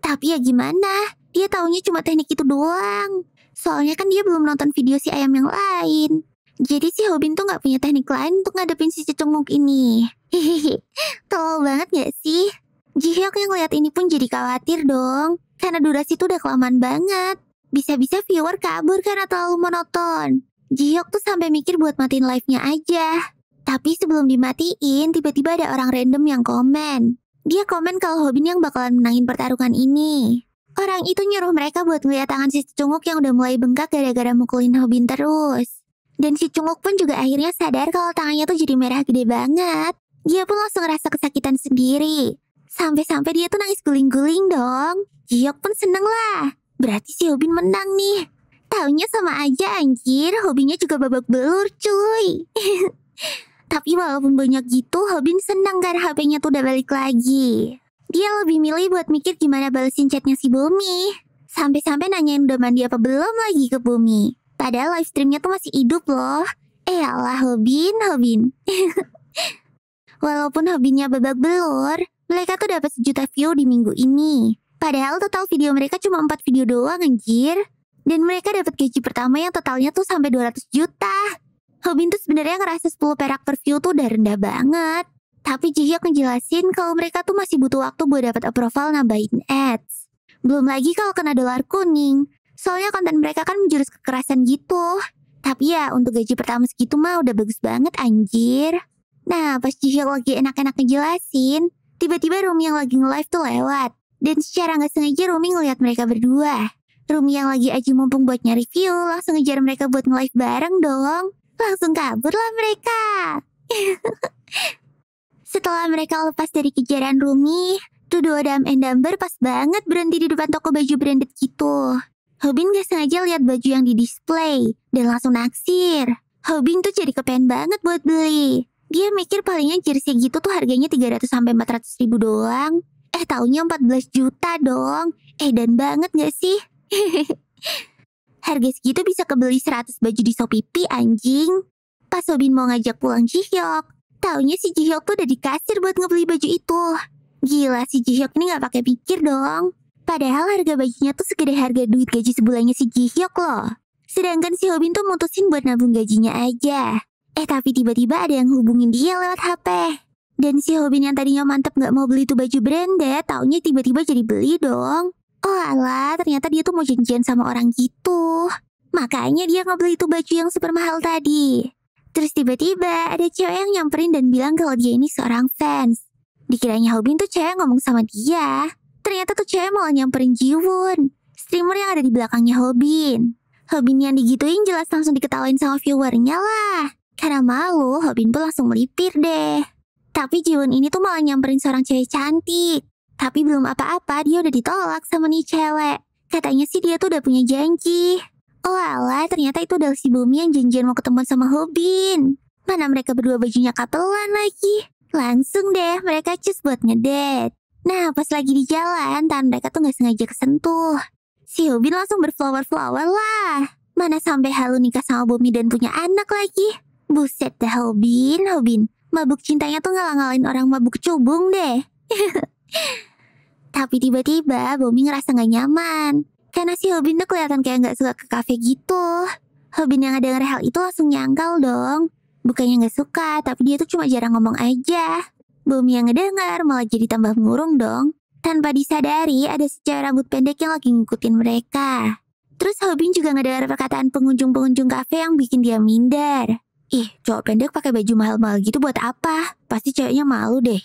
Tapi ya gimana, dia taunya cuma teknik itu doang. Soalnya kan dia belum nonton video si ayam yang lain. Jadi si Hobin tuh nggak punya teknik lain untuk ngadepin si cecunguk ini. Hehehe, tolol banget gak sih? Jihyok yang lihat ini pun jadi khawatir dong. Karena durasi tuh udah kelamaan banget. Bisa-bisa viewer kabur karena terlalu monoton. Jihyok tuh sampai mikir buat matiin live-nya aja. Tapi sebelum dimatiin, tiba-tiba ada orang random yang komen. Dia komen kalau Hobin yang bakalan menangin pertarungan ini. Orang itu nyuruh mereka buat ngeliat tangan si Cunguk yang udah mulai bengkak gara-gara mukulin Hobin terus. Dan si Cunguk pun juga akhirnya sadar kalau tangannya tuh jadi merah gede banget. Dia pun langsung ngerasa kesakitan sendiri. Sampai-sampai dia tuh nangis guling-guling dong. Jiok pun seneng lah. Berarti si Hobin menang nih. Taunya sama aja anjir, hobinya juga babak belur cuy. Tapi walaupun banyak gitu, Hobin senang karena HP-nya tuh udah balik lagi. Dia lebih milih buat mikir gimana balesin chatnya si Bumi. Sampai-sampai nanyain udah mandi apa belum lagi ke Bumi. Padahal live streamnya tuh masih hidup loh. Eh alah Hobin, Hobin. Walaupun Hobinnya babak belur, mereka tuh dapat sejuta view di minggu ini. Padahal total video mereka cuma 4 video doang anjir. Dan mereka dapat gaji pertama yang totalnya tuh sampai 200 juta. Tobin tuh sebenarnya ngerasa 10 perak per view tuh udah rendah banget. Tapi Jihyuk ngejelasin kalau mereka tuh masih butuh waktu buat dapat approval nambahin ads. Belum lagi kalau kena dolar kuning. Soalnya konten mereka kan menjurus kekerasan gitu. Tapi ya untuk gaji pertama segitu mah udah bagus banget anjir. Nah pas Jihyuk lagi enak-enak ngejelasin, tiba-tiba Rumi yang lagi nge-live tuh lewat. Dan secara nggak sengaja Rumi ngeliat mereka berdua. Rumi yang lagi aji mumpung buat nyari view langsung ngejar mereka buat nge-live bareng dong. Langsung kaburlah mereka. Setelah mereka lepas dari kejaran Rumi, tuh dua dam and Dumber pas banget berhenti di depan toko baju branded gitu. Hobin gak sengaja lihat baju yang di display dan langsung naksir. Hobin tuh jadi kepengen banget buat beli. Dia mikir palingnya jersey gitu tuh harganya 300 400 ribu doang. Eh taunya 14 juta dong. Eh dan banget gak sih? Harga segitu bisa kebeli 100 baju di Shopee anjing. Pas Sobin mau ngajak pulang Jihyok, taunya si Jihyok tuh udah dikasir buat ngebeli baju itu. Gila, si Jihyok ini gak pakai pikir dong. Padahal harga bajunya tuh segede harga duit gaji sebulannya si Jihyok loh. Sedangkan si Hobin tuh mutusin buat nabung gajinya aja. Eh tapi tiba-tiba ada yang hubungin dia lewat HP. Dan si Hobin yang tadinya mantep gak mau beli tuh baju branded, ya, taunya tiba-tiba jadi beli dong. Oh alah, ternyata dia tuh mau janjian sama orang gitu. Makanya dia nggak beli itu baju yang super mahal tadi. Terus tiba-tiba ada cewek yang nyamperin dan bilang kalau dia ini seorang fans. Dikiranya Hobin tuh cewek ngomong sama dia. Ternyata tuh cewek malah nyamperin Jiwon, streamer yang ada di belakangnya Hobin. Hobin yang digituin jelas langsung diketawain sama viewernya lah. Karena malu, Hobin pun langsung melipir deh. Tapi Jiwon ini tuh malah nyamperin seorang cewek cantik. Tapi belum apa-apa, dia udah ditolak sama nih cewek. Katanya sih dia tuh udah punya janji. Oh ala, ternyata itu udah si Bumi yang janjian mau ketemuan sama Hobin. Mana mereka berdua bajunya kapelan lagi. Langsung deh mereka cus buat ngedet. Nah, pas lagi di jalan, tangan mereka tuh nggak sengaja kesentuh. Si Hobin langsung berflower-flower lah. Mana sampai halu nikah sama Bumi dan punya anak lagi. Buset deh Hobin, Hobin. Mabuk cintanya tuh ngalang-ngalain orang mabuk cubung deh. Tapi tiba-tiba Bomi ngerasa gak nyaman. Karena si Hobin tuh kelihatan kayak gak suka ke kafe gitu. Hobin yang ada hal itu langsung nyangkal dong. Bukannya gak suka, tapi dia tuh cuma jarang ngomong aja. Bomi yang ngedengar malah jadi tambah murung dong. Tanpa disadari, ada secara rambut pendek yang lagi ngikutin mereka. Terus Hobin juga ngedengar perkataan pengunjung-pengunjung kafe yang bikin dia minder. Ih, cowok pendek pakai baju mahal-mahal gitu buat apa? Pasti ceweknya malu deh.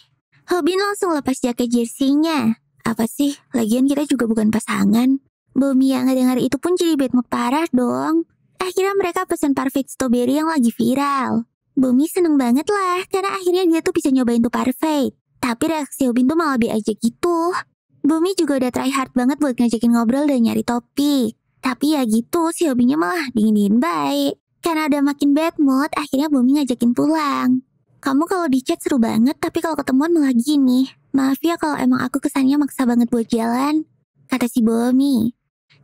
Hobin langsung lepas jaket jersinya. Apa sih? Lagian kita juga bukan pasangan. Bumi yang ngedengar itu pun jadi bad mood parah dong. Akhirnya mereka pesan parfait strawberry yang lagi viral. Bumi seneng banget lah, karena akhirnya dia tuh bisa nyobain tuh parfait. Tapi reaksi Hobin tuh malah be aja gitu. Bumi juga udah try hard banget buat ngajakin ngobrol dan nyari topik. Tapi ya gitu, si hobinya malah dingin-dingin baik. Karena udah makin bad mood, akhirnya Bumi ngajakin pulang. Kamu kalau di chat seru banget, tapi kalau ketemuan malah gini. Maaf ya kalau emang aku kesannya maksa banget buat jalan. Kata si Bomi.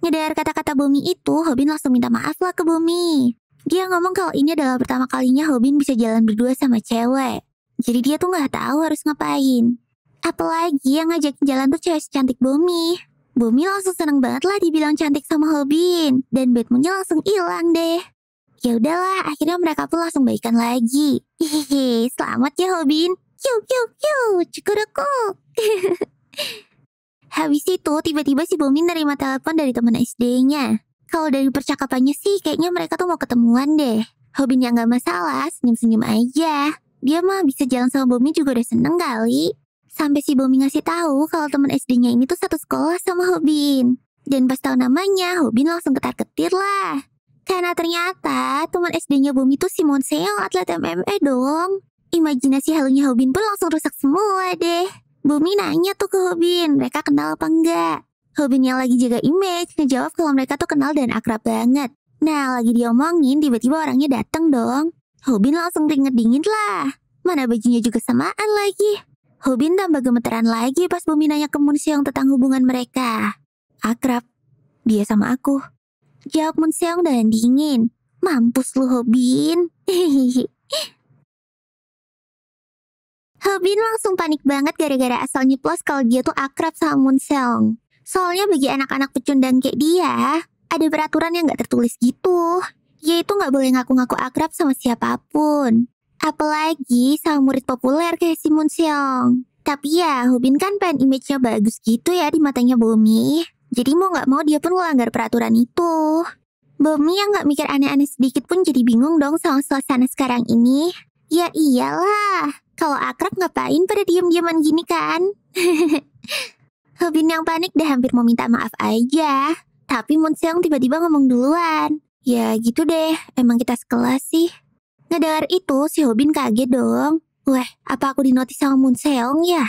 Ngedengar kata-kata Bomi itu, Hobin langsung minta maaf lah ke Bomi. Dia ngomong kalau ini adalah pertama kalinya Hobin bisa jalan berdua sama cewek. Jadi dia tuh gak tahu harus ngapain. Apalagi yang ngajakin jalan tuh cewek cantik Bomi. Bomi langsung seneng banget lah dibilang cantik sama Hobin. Dan bedmoodnya langsung hilang deh. Ya udahlah, akhirnya mereka pun langsung baikan lagi. Hehehe, selamat ya Hobin. kyu kyu kyu cukuruku. Habis itu tiba-tiba si Bomin nerima telepon dari teman SD-nya. Kalau dari percakapannya sih kayaknya mereka tuh mau ketemuan deh. Hobin yang gak masalah, senyum-senyum aja. Dia mah bisa jalan sama Bomin juga udah seneng kali. Sampai si Bomin ngasih tahu kalau teman SD-nya ini tuh satu sekolah sama Hobin. Dan pas tahu namanya, Hobin langsung ketar-ketir lah. Karena ternyata teman SD-nya Bumi tuh Simon Seo atlet MMA dong. Imajinasi halunya Hobin pun langsung rusak semua deh. Bumi nanya tuh ke Hobin, mereka kenal apa enggak? Hobin yang lagi jaga image ngejawab kalau mereka tuh kenal dan akrab banget. Nah, lagi diomongin, tiba-tiba orangnya datang dong. Hobin langsung keringet dingin lah. Mana bajunya juga samaan lagi. Hobin tambah gemeteran lagi pas Bumi nanya ke Munsiong tentang hubungan mereka. Akrab. Dia sama aku. Jawab Mun Seong dengan dingin. Mampus lu Hobin. Hobin langsung panik banget gara-gara asal nyeplos kalau dia tuh akrab sama Mun Seong. Soalnya bagi anak-anak pecundang kayak dia, ada peraturan yang gak tertulis gitu. Yaitu gak boleh ngaku-ngaku akrab sama siapapun. Apalagi sama murid populer kayak si Mun Seong. Tapi ya, Hubin kan pengen image-nya bagus gitu ya di matanya Bumi. Jadi mau nggak mau dia pun melanggar peraturan itu. Bumi yang nggak mikir aneh-aneh sedikit pun jadi bingung dong sama suasana sekarang ini. Ya iyalah, kalau akrab ngapain pada diem-dieman gini kan? Hobin yang panik dah hampir mau minta maaf aja. Tapi Moon tiba-tiba ngomong duluan. Ya gitu deh, emang kita sekelas sih. Ngedengar itu si Hobin kaget dong. Wah, apa aku dinotis sama Moon ya?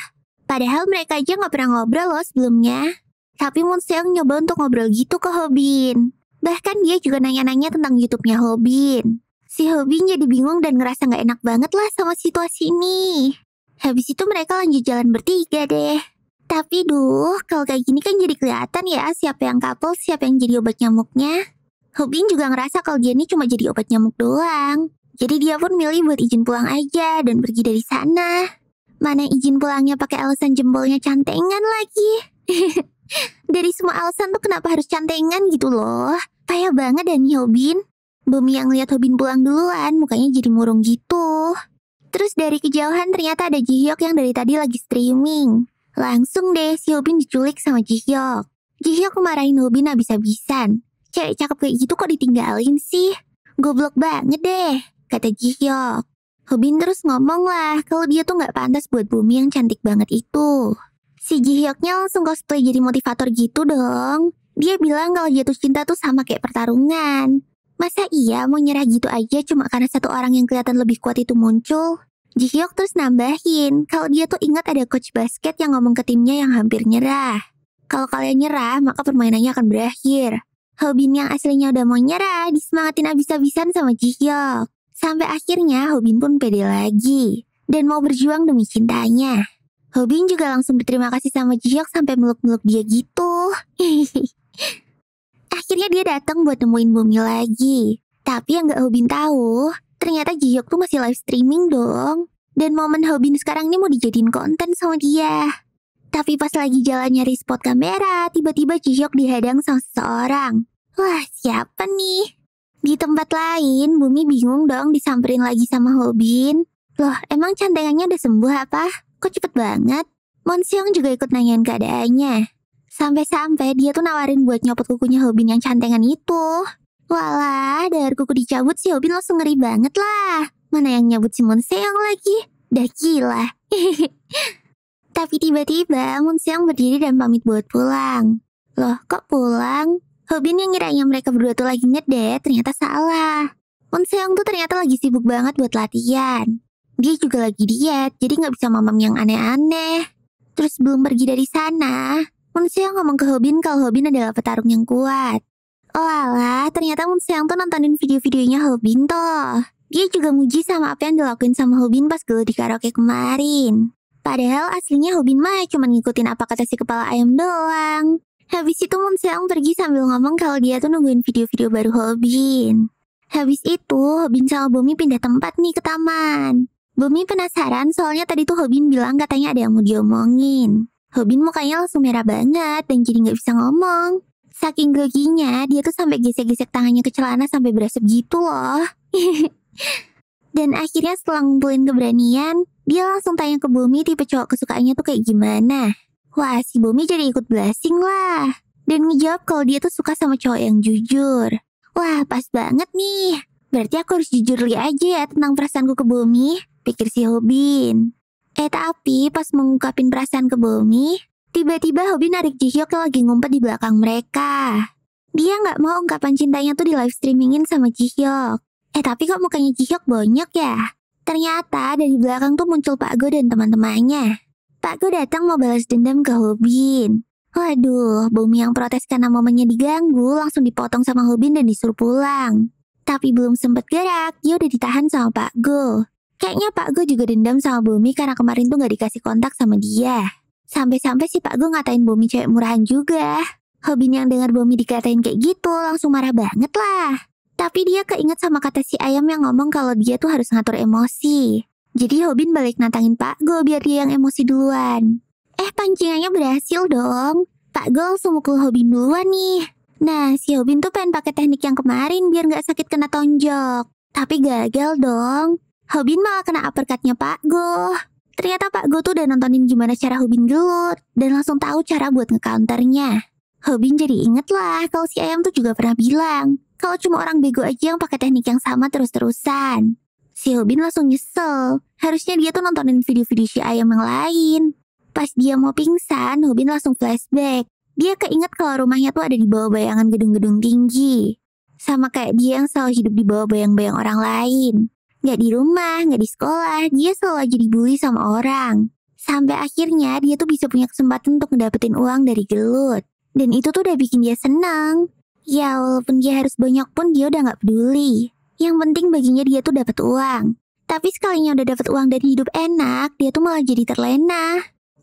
Padahal mereka aja nggak pernah ngobrol loh sebelumnya. Tapi Moonseong nyoba untuk ngobrol gitu ke Hobin. Bahkan dia juga nanya-nanya tentang YouTube-nya Hobin. Si Hobin jadi bingung dan ngerasa nggak enak banget lah sama situasi ini. Habis itu mereka lanjut jalan bertiga deh. Tapi duh, kalau kayak gini kan jadi kelihatan ya siapa yang couple, siapa yang jadi obat nyamuknya. Hobin juga ngerasa kalau dia ini cuma jadi obat nyamuk doang. Jadi dia pun milih buat izin pulang aja dan pergi dari sana. Mana izin pulangnya pakai alasan jempolnya cantengan lagi. Dari semua alasan tuh kenapa harus cantengan gitu loh. Payah banget dan ya Hobin. Bumi yang lihat Hobin pulang duluan, mukanya jadi murung gitu. Terus dari kejauhan ternyata ada Hyok yang dari tadi lagi streaming. Langsung deh si Hobin diculik sama Ji Hyok kemarahin Hobin abis-abisan. Cewek cakep kayak gitu kok ditinggalin sih? Goblok banget deh, kata Hyok. Hobin terus ngomong lah kalau dia tuh nggak pantas buat Bumi yang cantik banget itu. Si Ji Hyuknya langsung cosplay jadi motivator gitu dong. Dia bilang kalau jatuh cinta tuh sama kayak pertarungan. Masa iya mau nyerah gitu aja cuma karena satu orang yang kelihatan lebih kuat itu muncul? Ji Hyuk terus nambahin kalau dia tuh ingat ada coach basket yang ngomong ke timnya yang hampir nyerah. Kalau kalian nyerah, maka permainannya akan berakhir. Hobin yang aslinya udah mau nyerah, disemangatin abis-abisan sama Ji Hyuk. Sampai akhirnya Hobin pun pede lagi dan mau berjuang demi cintanya. Hobin juga langsung berterima kasih sama Jihyuk sampai meluk-meluk dia gitu. Akhirnya dia datang buat nemuin Bumi lagi. Tapi yang gak Hobin tahu, ternyata Jihyuk tuh masih live streaming dong. Dan momen Hobin sekarang ini mau dijadiin konten sama dia. Tapi pas lagi jalan nyari spot kamera, tiba-tiba Jihyuk dihadang sama seseorang. Wah, siapa nih? Di tempat lain, Bumi bingung dong disamperin lagi sama Hobin. Loh, emang cantengannya udah sembuh apa? Kok cepet banget? Monsiong juga ikut nanyain keadaannya. Sampai-sampai dia tuh nawarin buat nyopot kukunya Hobin yang cantengan itu. Walah, dari kuku dicabut si Hobin langsung ngeri banget lah. Mana yang nyabut si Monseong lagi? Dah gila. Tapi tiba-tiba Monseong berdiri dan pamit buat pulang. Loh, kok pulang? Hobin yang ngiranya mereka berdua tuh lagi ngedet ternyata salah. Monseong tuh ternyata lagi sibuk banget buat latihan. Dia juga lagi diet, jadi nggak bisa mamam yang aneh-aneh. Terus belum pergi dari sana. Munseong ngomong ke Hobin kalau Hobin adalah petarung yang kuat. Oh alah, ternyata Munseong tuh nontonin video-videonya Hobin toh. Dia juga muji sama apa yang dilakuin sama Hobin pas gue di karaoke kemarin. Padahal aslinya Hobin mah cuma ngikutin apa kata si kepala ayam doang. Habis itu Munseong pergi sambil ngomong kalau dia tuh nungguin video-video baru Hobin. Habis itu, Hobin sama Bumi pindah tempat nih ke taman. Bumi penasaran soalnya tadi tuh Hobin bilang katanya ada yang mau diomongin. Hobin mukanya langsung merah banget dan jadi nggak bisa ngomong. Saking groginya, dia tuh sampai gesek-gesek tangannya ke celana sampai berasap gitu loh. dan akhirnya setelah ngumpulin keberanian, dia langsung tanya ke Bumi tipe cowok kesukaannya tuh kayak gimana. Wah, si Bumi jadi ikut blessing lah. Dan ngejawab kalau dia tuh suka sama cowok yang jujur. Wah, pas banget nih. Berarti aku harus jujur li aja ya tentang perasaanku ke Bumi pikir si Hobin. Eh tapi pas mengungkapin perasaan ke Bomi, tiba-tiba Hobin narik Jihyuk yang lagi ngumpet di belakang mereka. Dia nggak mau ungkapan cintanya tuh di live streamingin sama Jihyuk. Eh tapi kok mukanya Jihyuk banyak ya? Ternyata dari belakang tuh muncul Pak Go dan teman-temannya. Pak Go datang mau balas dendam ke Hobin. Waduh, Bumi yang protes karena momennya diganggu langsung dipotong sama Hobin dan disuruh pulang. Tapi belum sempet gerak, dia udah ditahan sama Pak Go. Kayaknya Pak Gue juga dendam sama Bumi karena kemarin tuh gak dikasih kontak sama dia. Sampai-sampai si Pak Gue ngatain Bumi cewek murahan juga. Hobin yang dengar Bumi dikatain kayak gitu langsung marah banget lah. Tapi dia keinget sama kata si ayam yang ngomong kalau dia tuh harus ngatur emosi. Jadi Hobin balik nantangin Pak Go biar dia yang emosi duluan. Eh pancingannya berhasil dong. Pak Go langsung mukul Hobin duluan nih. Nah si Hobin tuh pengen pakai teknik yang kemarin biar nggak sakit kena tonjok. Tapi gagal dong. Hobin malah kena uppercutnya Pak Go. Ternyata Pak Go tuh udah nontonin gimana cara Hobin gelut dan langsung tahu cara buat ngecounternya. Hobin jadi inget lah kalau si ayam tuh juga pernah bilang kalau cuma orang bego aja yang pakai teknik yang sama terus-terusan. Si Hobin langsung nyesel. Harusnya dia tuh nontonin video-video si ayam yang lain. Pas dia mau pingsan, Hobin langsung flashback. Dia keinget kalau rumahnya tuh ada di bawah bayangan gedung-gedung tinggi. Sama kayak dia yang selalu hidup di bawah bayang-bayang orang lain. Nggak di rumah, nggak di sekolah, dia selalu aja dibully sama orang. Sampai akhirnya dia tuh bisa punya kesempatan untuk ngedapetin uang dari gelut. Dan itu tuh udah bikin dia senang. Ya walaupun dia harus banyak pun dia udah nggak peduli. Yang penting baginya dia tuh dapat uang. Tapi sekalinya udah dapat uang dan hidup enak, dia tuh malah jadi terlena.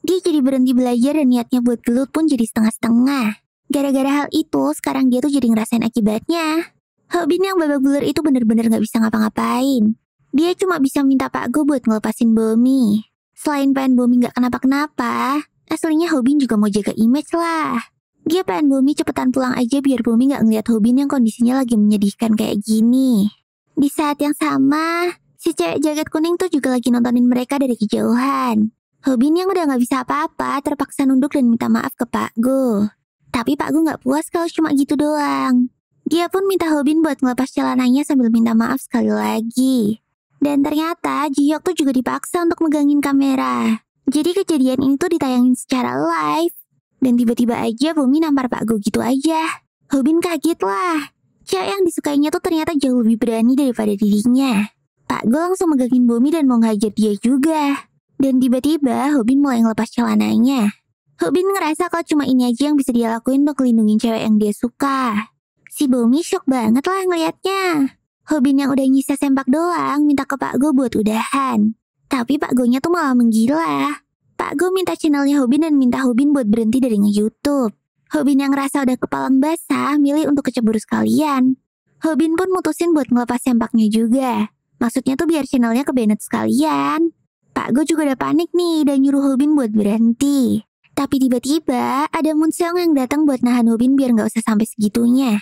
Dia jadi berhenti belajar dan niatnya buat gelut pun jadi setengah-setengah. Gara-gara hal itu, sekarang dia tuh jadi ngerasain akibatnya. Hobin yang babak belur itu bener-bener gak bisa ngapa-ngapain. Dia cuma bisa minta Pak Go buat ngelepasin Bomi. Selain pengen Bomi nggak kenapa-kenapa, aslinya Hobin juga mau jaga image lah. Dia pengen Bomi cepetan pulang aja biar Bomi nggak ngeliat Hobin yang kondisinya lagi menyedihkan kayak gini. Di saat yang sama, si cewek jaket kuning tuh juga lagi nontonin mereka dari kejauhan. Hobin yang udah nggak bisa apa-apa terpaksa nunduk dan minta maaf ke Pak Go. Tapi Pak Go nggak puas kalau cuma gitu doang. Dia pun minta Hobin buat ngelepas celananya sambil minta maaf sekali lagi. Dan ternyata Jiok tuh juga dipaksa untuk megangin kamera. Jadi kejadian ini tuh ditayangin secara live. Dan tiba-tiba aja Bumi nampar Pak Go gitu aja. Hobin kaget lah. Cewek yang disukainya tuh ternyata jauh lebih berani daripada dirinya. Pak Go langsung megangin Bumi dan mau ngajar dia juga. Dan tiba-tiba Hobin mulai ngelepas celananya. Hobin ngerasa kalau cuma ini aja yang bisa dia lakuin untuk lindungin cewek yang dia suka. Si Bumi shock banget lah ngeliatnya. Hobin yang udah nyisa sempak doang minta ke Pak Go buat udahan. Tapi Pak Go-nya tuh malah menggila. Pak Go minta channelnya Hobin dan minta Hobin buat berhenti dari nge-YouTube. Hobin yang ngerasa udah kepalang basah milih untuk kecebur sekalian. Hobin pun mutusin buat ngelepas sempaknya juga. Maksudnya tuh biar channelnya kebenet sekalian. Pak Go juga udah panik nih dan nyuruh Hobin buat berhenti. Tapi tiba-tiba ada Munseong yang datang buat nahan Hobin biar nggak usah sampai segitunya.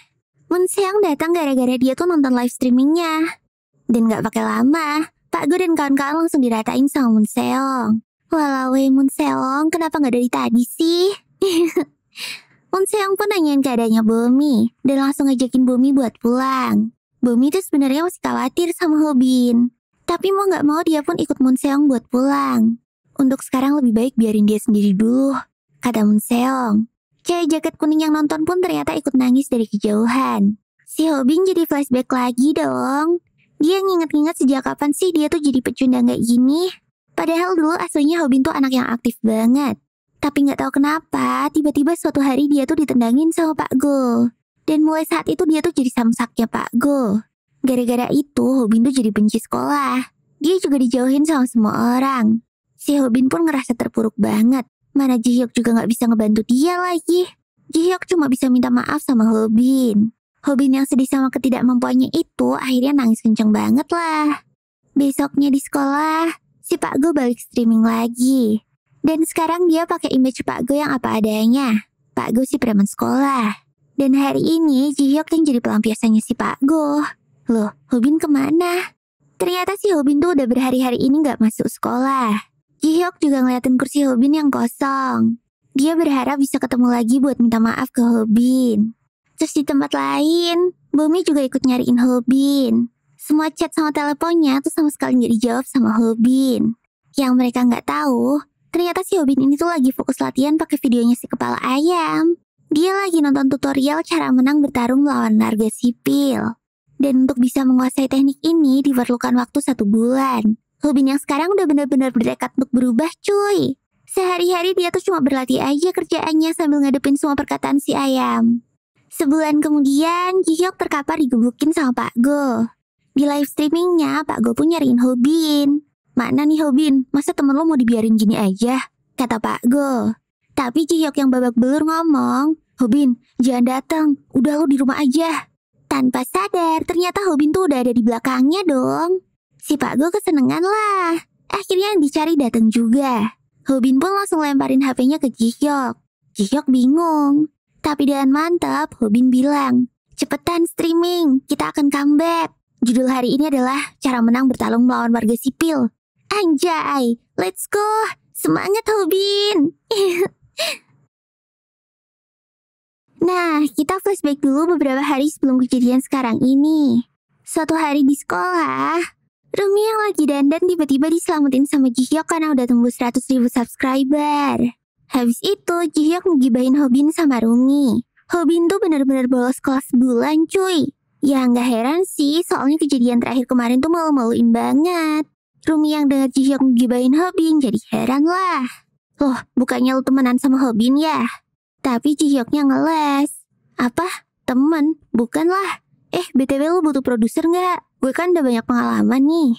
Moon yang datang gara-gara dia tuh nonton live streamingnya. Dan gak pakai lama, Pak Gu dan kawan-kawan langsung diratain sama Moon Seong. Walau eh, Moon Seong, kenapa gak dari tadi sih? Moon Seong pun nanyain keadaannya Bumi, dan langsung ngajakin Bumi buat pulang. Bumi tuh sebenarnya masih khawatir sama Hobin. Tapi mau gak mau dia pun ikut Moon Seong buat pulang. Untuk sekarang lebih baik biarin dia sendiri dulu, kata Moon Seong. Cewek jaket kuning yang nonton pun ternyata ikut nangis dari kejauhan. Si Hobin jadi flashback lagi dong. Dia nginget-nginget sejak kapan sih dia tuh jadi pecundang kayak gini. Padahal dulu aslinya Hobin tuh anak yang aktif banget. Tapi nggak tahu kenapa, tiba-tiba suatu hari dia tuh ditendangin sama Pak Go. Dan mulai saat itu dia tuh jadi samsaknya Pak Go. Gara-gara itu, Hobin tuh jadi benci sekolah. Dia juga dijauhin sama semua orang. Si Hobin pun ngerasa terpuruk banget. Mana Jihyuk juga gak bisa ngebantu dia lagi. Jihyuk cuma bisa minta maaf sama Hobin. Hobin yang sedih sama ketidakmampuannya itu akhirnya nangis kenceng banget lah. Besoknya di sekolah, si Pak Go balik streaming lagi. Dan sekarang dia pakai image Pak Go yang apa adanya. Pak Go si preman sekolah. Dan hari ini Jihyuk yang jadi pelampiasannya si Pak Go. Loh, Hobin kemana? Ternyata si Hobin tuh udah berhari-hari ini gak masuk sekolah. Jihyuk juga ngeliatin kursi Hobin yang kosong. Dia berharap bisa ketemu lagi buat minta maaf ke Hobin. Terus di tempat lain, Bumi juga ikut nyariin Hobin. Semua chat sama teleponnya tuh sama sekali nggak dijawab sama Hobin. Yang mereka nggak tahu, ternyata si Hobin ini tuh lagi fokus latihan pakai videonya si kepala ayam. Dia lagi nonton tutorial cara menang bertarung melawan warga sipil. Dan untuk bisa menguasai teknik ini diperlukan waktu satu bulan. Hobin yang sekarang udah bener-bener berdekat untuk berubah cuy. Sehari-hari dia tuh cuma berlatih aja kerjaannya sambil ngadepin semua perkataan si ayam. Sebulan kemudian, Hyuk terkapar digebukin sama Pak Go. Di live streamingnya, Pak Go pun nyariin Hobin. Mana nih Hobin? Masa temen lo mau dibiarin gini aja? Kata Pak Go. Tapi Hyuk yang babak belur ngomong, Hobin, jangan datang. Udah lo di rumah aja. Tanpa sadar, ternyata Hobin tuh udah ada di belakangnya dong. Si Pak Go kesenengan lah. Akhirnya yang dicari datang juga. Hobin pun langsung lemparin HP-nya ke Jihyok. Jihyok bingung. Tapi dengan mantap, Hobin bilang, Cepetan streaming, kita akan comeback. Judul hari ini adalah Cara Menang Bertalung Melawan Warga Sipil. Anjay, let's go. Semangat Hobin. nah, kita flashback dulu beberapa hari sebelum kejadian sekarang ini. Suatu hari di sekolah, Rumi yang lagi dandan tiba-tiba diselamatin sama Jihyok karena udah tembus 100 ribu subscriber. Habis itu, Jihyok ngegibahin Hobin sama Rumi. Hobin tuh bener-bener bolos kelas bulan cuy. Ya nggak heran sih, soalnya kejadian terakhir kemarin tuh malu-maluin banget. Rumi yang denger Jihyok ngegibahin Hobin jadi heran lah. Loh, bukannya lu temenan sama Hobin ya? Tapi Jihyoknya ngeles. Apa? Temen? Bukan lah. Eh, BTW lu butuh produser nggak? Gue kan udah banyak pengalaman nih.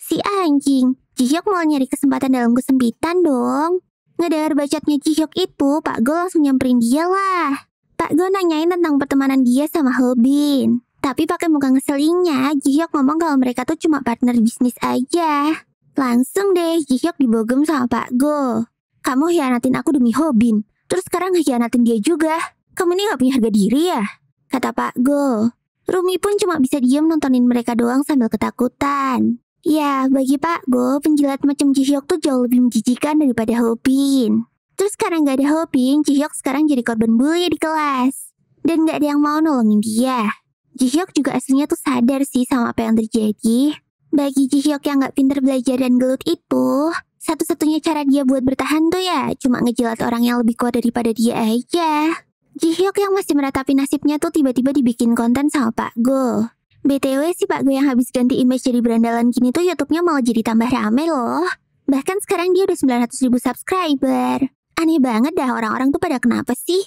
Si anjing, Jihyok mau nyari kesempatan dalam kesempitan dong. Ngedar bacotnya Jihyok itu, Pak Go langsung nyamperin dia lah. Pak Go nanyain tentang pertemanan dia sama Hobin. Tapi pakai muka ngeselinnya, Jihyok ngomong kalau mereka tuh cuma partner bisnis aja. Langsung deh, Jihyok dibogem sama Pak Go. Kamu hianatin aku demi Hobin, terus sekarang hianatin dia juga. Kamu ini gak punya harga diri ya? Kata Pak Go. Rumi pun cuma bisa diam nontonin mereka doang sambil ketakutan. Ya, bagi Pak Go, penjilat macam Jihyok tuh jauh lebih menjijikan daripada Hopin. Terus karena gak ada Hopin, Jihyok sekarang jadi korban bully di kelas. Dan gak ada yang mau nolongin dia. Jihyok juga aslinya tuh sadar sih sama apa yang terjadi. Bagi Jihyok yang gak pinter belajar dan gelut itu, satu-satunya cara dia buat bertahan tuh ya cuma ngejilat orang yang lebih kuat daripada dia aja. Jihyuk yang masih meratapi nasibnya tuh tiba-tiba dibikin konten sama Pak Go. BTW sih Pak Go yang habis ganti image jadi berandalan gini tuh youtubenya malah jadi tambah rame loh. Bahkan sekarang dia udah 900 ribu subscriber. Aneh banget dah orang-orang tuh pada kenapa sih?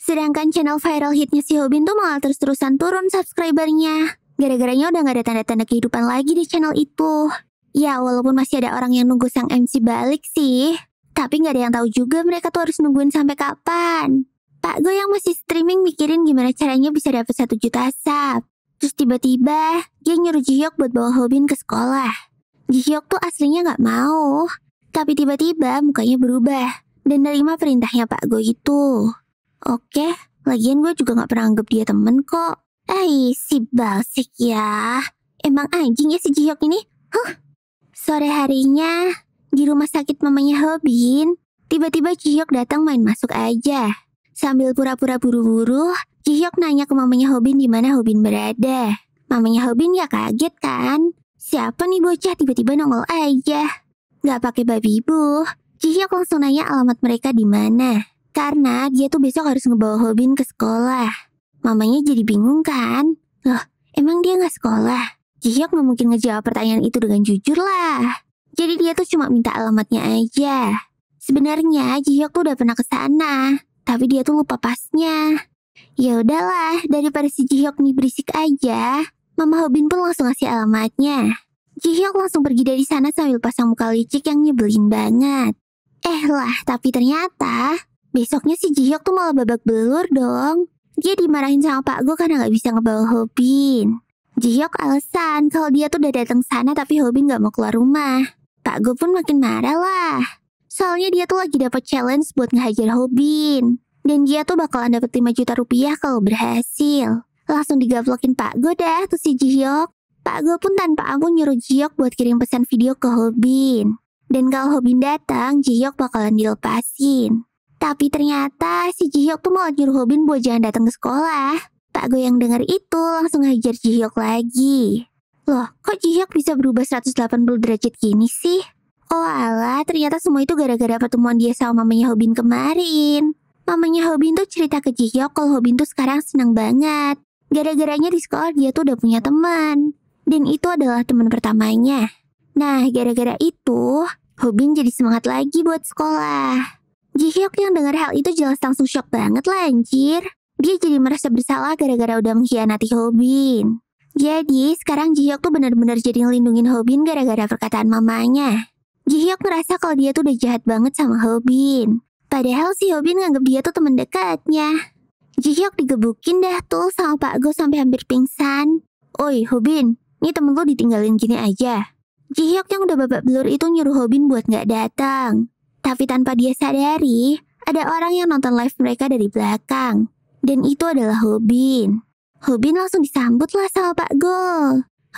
Sedangkan channel viral hitnya si Hobin tuh malah terus-terusan turun subscribernya. Gara-garanya udah gak ada tanda-tanda kehidupan lagi di channel itu. Ya walaupun masih ada orang yang nunggu sang MC balik sih. Tapi gak ada yang tahu juga mereka tuh harus nungguin sampai kapan. Pak gue yang masih streaming mikirin gimana caranya bisa dapat satu juta asap. Terus tiba-tiba dia nyuruh Jihyok buat bawa Hobin ke sekolah. Jihyok tuh aslinya gak mau, tapi tiba-tiba mukanya berubah dan nerima perintahnya Pak Go itu. Oke, lagian gue juga gak pernah anggap dia temen kok. Eh, si Balsik ya. Emang anjing ya si Jihyok ini? Huh? Sore harinya, di rumah sakit mamanya Hobin, tiba-tiba Jihyok datang main masuk aja. Sambil pura-pura buru-buru, Jihyok nanya ke mamanya Hobin di mana Hobin berada. Mamanya Hobin ya kaget kan? Siapa nih bocah tiba-tiba nongol aja? Gak pakai babi bu. Jihyok langsung nanya alamat mereka di mana. Karena dia tuh besok harus ngebawa Hobin ke sekolah. Mamanya jadi bingung kan? Loh, emang dia gak sekolah? Jihyok gak mungkin ngejawab pertanyaan itu dengan jujur lah. Jadi dia tuh cuma minta alamatnya aja. Sebenarnya Jihyok tuh udah pernah ke sana. Tapi dia tuh lupa pasnya. Ya udahlah, daripada si Jihyok nih berisik aja, Mama Hobin pun langsung ngasih alamatnya. Jihyok langsung pergi dari sana sambil pasang muka licik yang nyebelin banget. Eh lah, tapi ternyata besoknya si Jihyok tuh malah babak belur dong. Dia dimarahin sama Pak Go karena nggak bisa ngebawa Hobin. Jihyok alasan kalau dia tuh udah datang sana tapi Hobin nggak mau keluar rumah. Pak Go pun makin marah lah. Soalnya dia tuh lagi dapat challenge buat ngehajar Hobin. Dan dia tuh bakalan dapat 5 juta rupiah kalau berhasil. Langsung digavlokin Pak Go dah tuh si Jihyok. Pak Go pun tanpa ampun nyuruh Jihyok buat kirim pesan video ke Hobin. Dan kalau Hobin datang, Jihyok bakalan dilepasin. Tapi ternyata si Jihyok tuh malah nyuruh Hobin buat jangan datang ke sekolah. Pak Go yang dengar itu langsung ngajar Jihyok lagi. Loh, kok Jihyok bisa berubah 180 derajat gini sih? Oh Allah, ternyata semua itu gara-gara pertemuan dia sama mamanya Hobin kemarin. Mamanya Hobin tuh cerita ke Jihyuk kalau Hobin tuh sekarang senang banget. Gara-garanya di sekolah dia tuh udah punya teman. Dan itu adalah teman pertamanya. Nah, gara-gara itu, Hobin jadi semangat lagi buat sekolah. Jihyuk yang dengar hal itu jelas langsung shock banget lah anjir. Dia jadi merasa bersalah gara-gara udah mengkhianati Hobin. Jadi, sekarang Jihyuk tuh benar-benar jadi ngelindungin Hobin gara-gara perkataan mamanya. Jihyuk ngerasa kalau dia tuh udah jahat banget sama Hobin. Padahal si Hobin nganggep dia tuh teman dekatnya. Jihyuk digebukin dah tuh sama Pak Go sampai hampir pingsan. Oi, Hobin, ini temen lo ditinggalin gini aja. Jihyuk yang udah babak belur itu nyuruh Hobin buat nggak datang. Tapi tanpa dia sadari, ada orang yang nonton live mereka dari belakang. Dan itu adalah Hobin. Hobin langsung disambut lah sama Pak Go.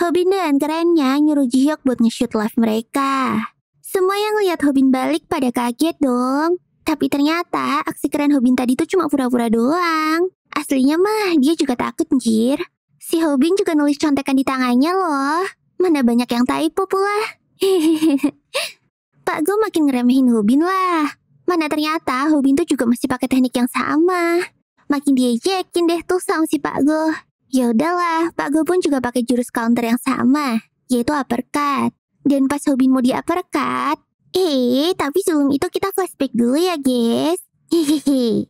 Hobin dengan kerennya nyuruh Jihyuk buat nge-shoot live mereka. Semua yang lihat Hobin balik pada kaget dong. Tapi ternyata aksi keren Hobin tadi tuh cuma pura-pura doang. Aslinya mah dia juga takut anjir. Si Hobin juga nulis contekan di tangannya loh. Mana banyak yang typo pula. Pak Go makin ngeremehin Hobin lah. Mana ternyata Hobin tuh juga masih pakai teknik yang sama. Makin diejekin deh tuh sama si Pak Go. Ya udahlah, Pak Go pun juga pakai jurus counter yang sama, yaitu uppercut dan pas Hobin mau di uppercut. Eh, tapi sebelum itu kita flashback dulu ya, guys. Hehehe.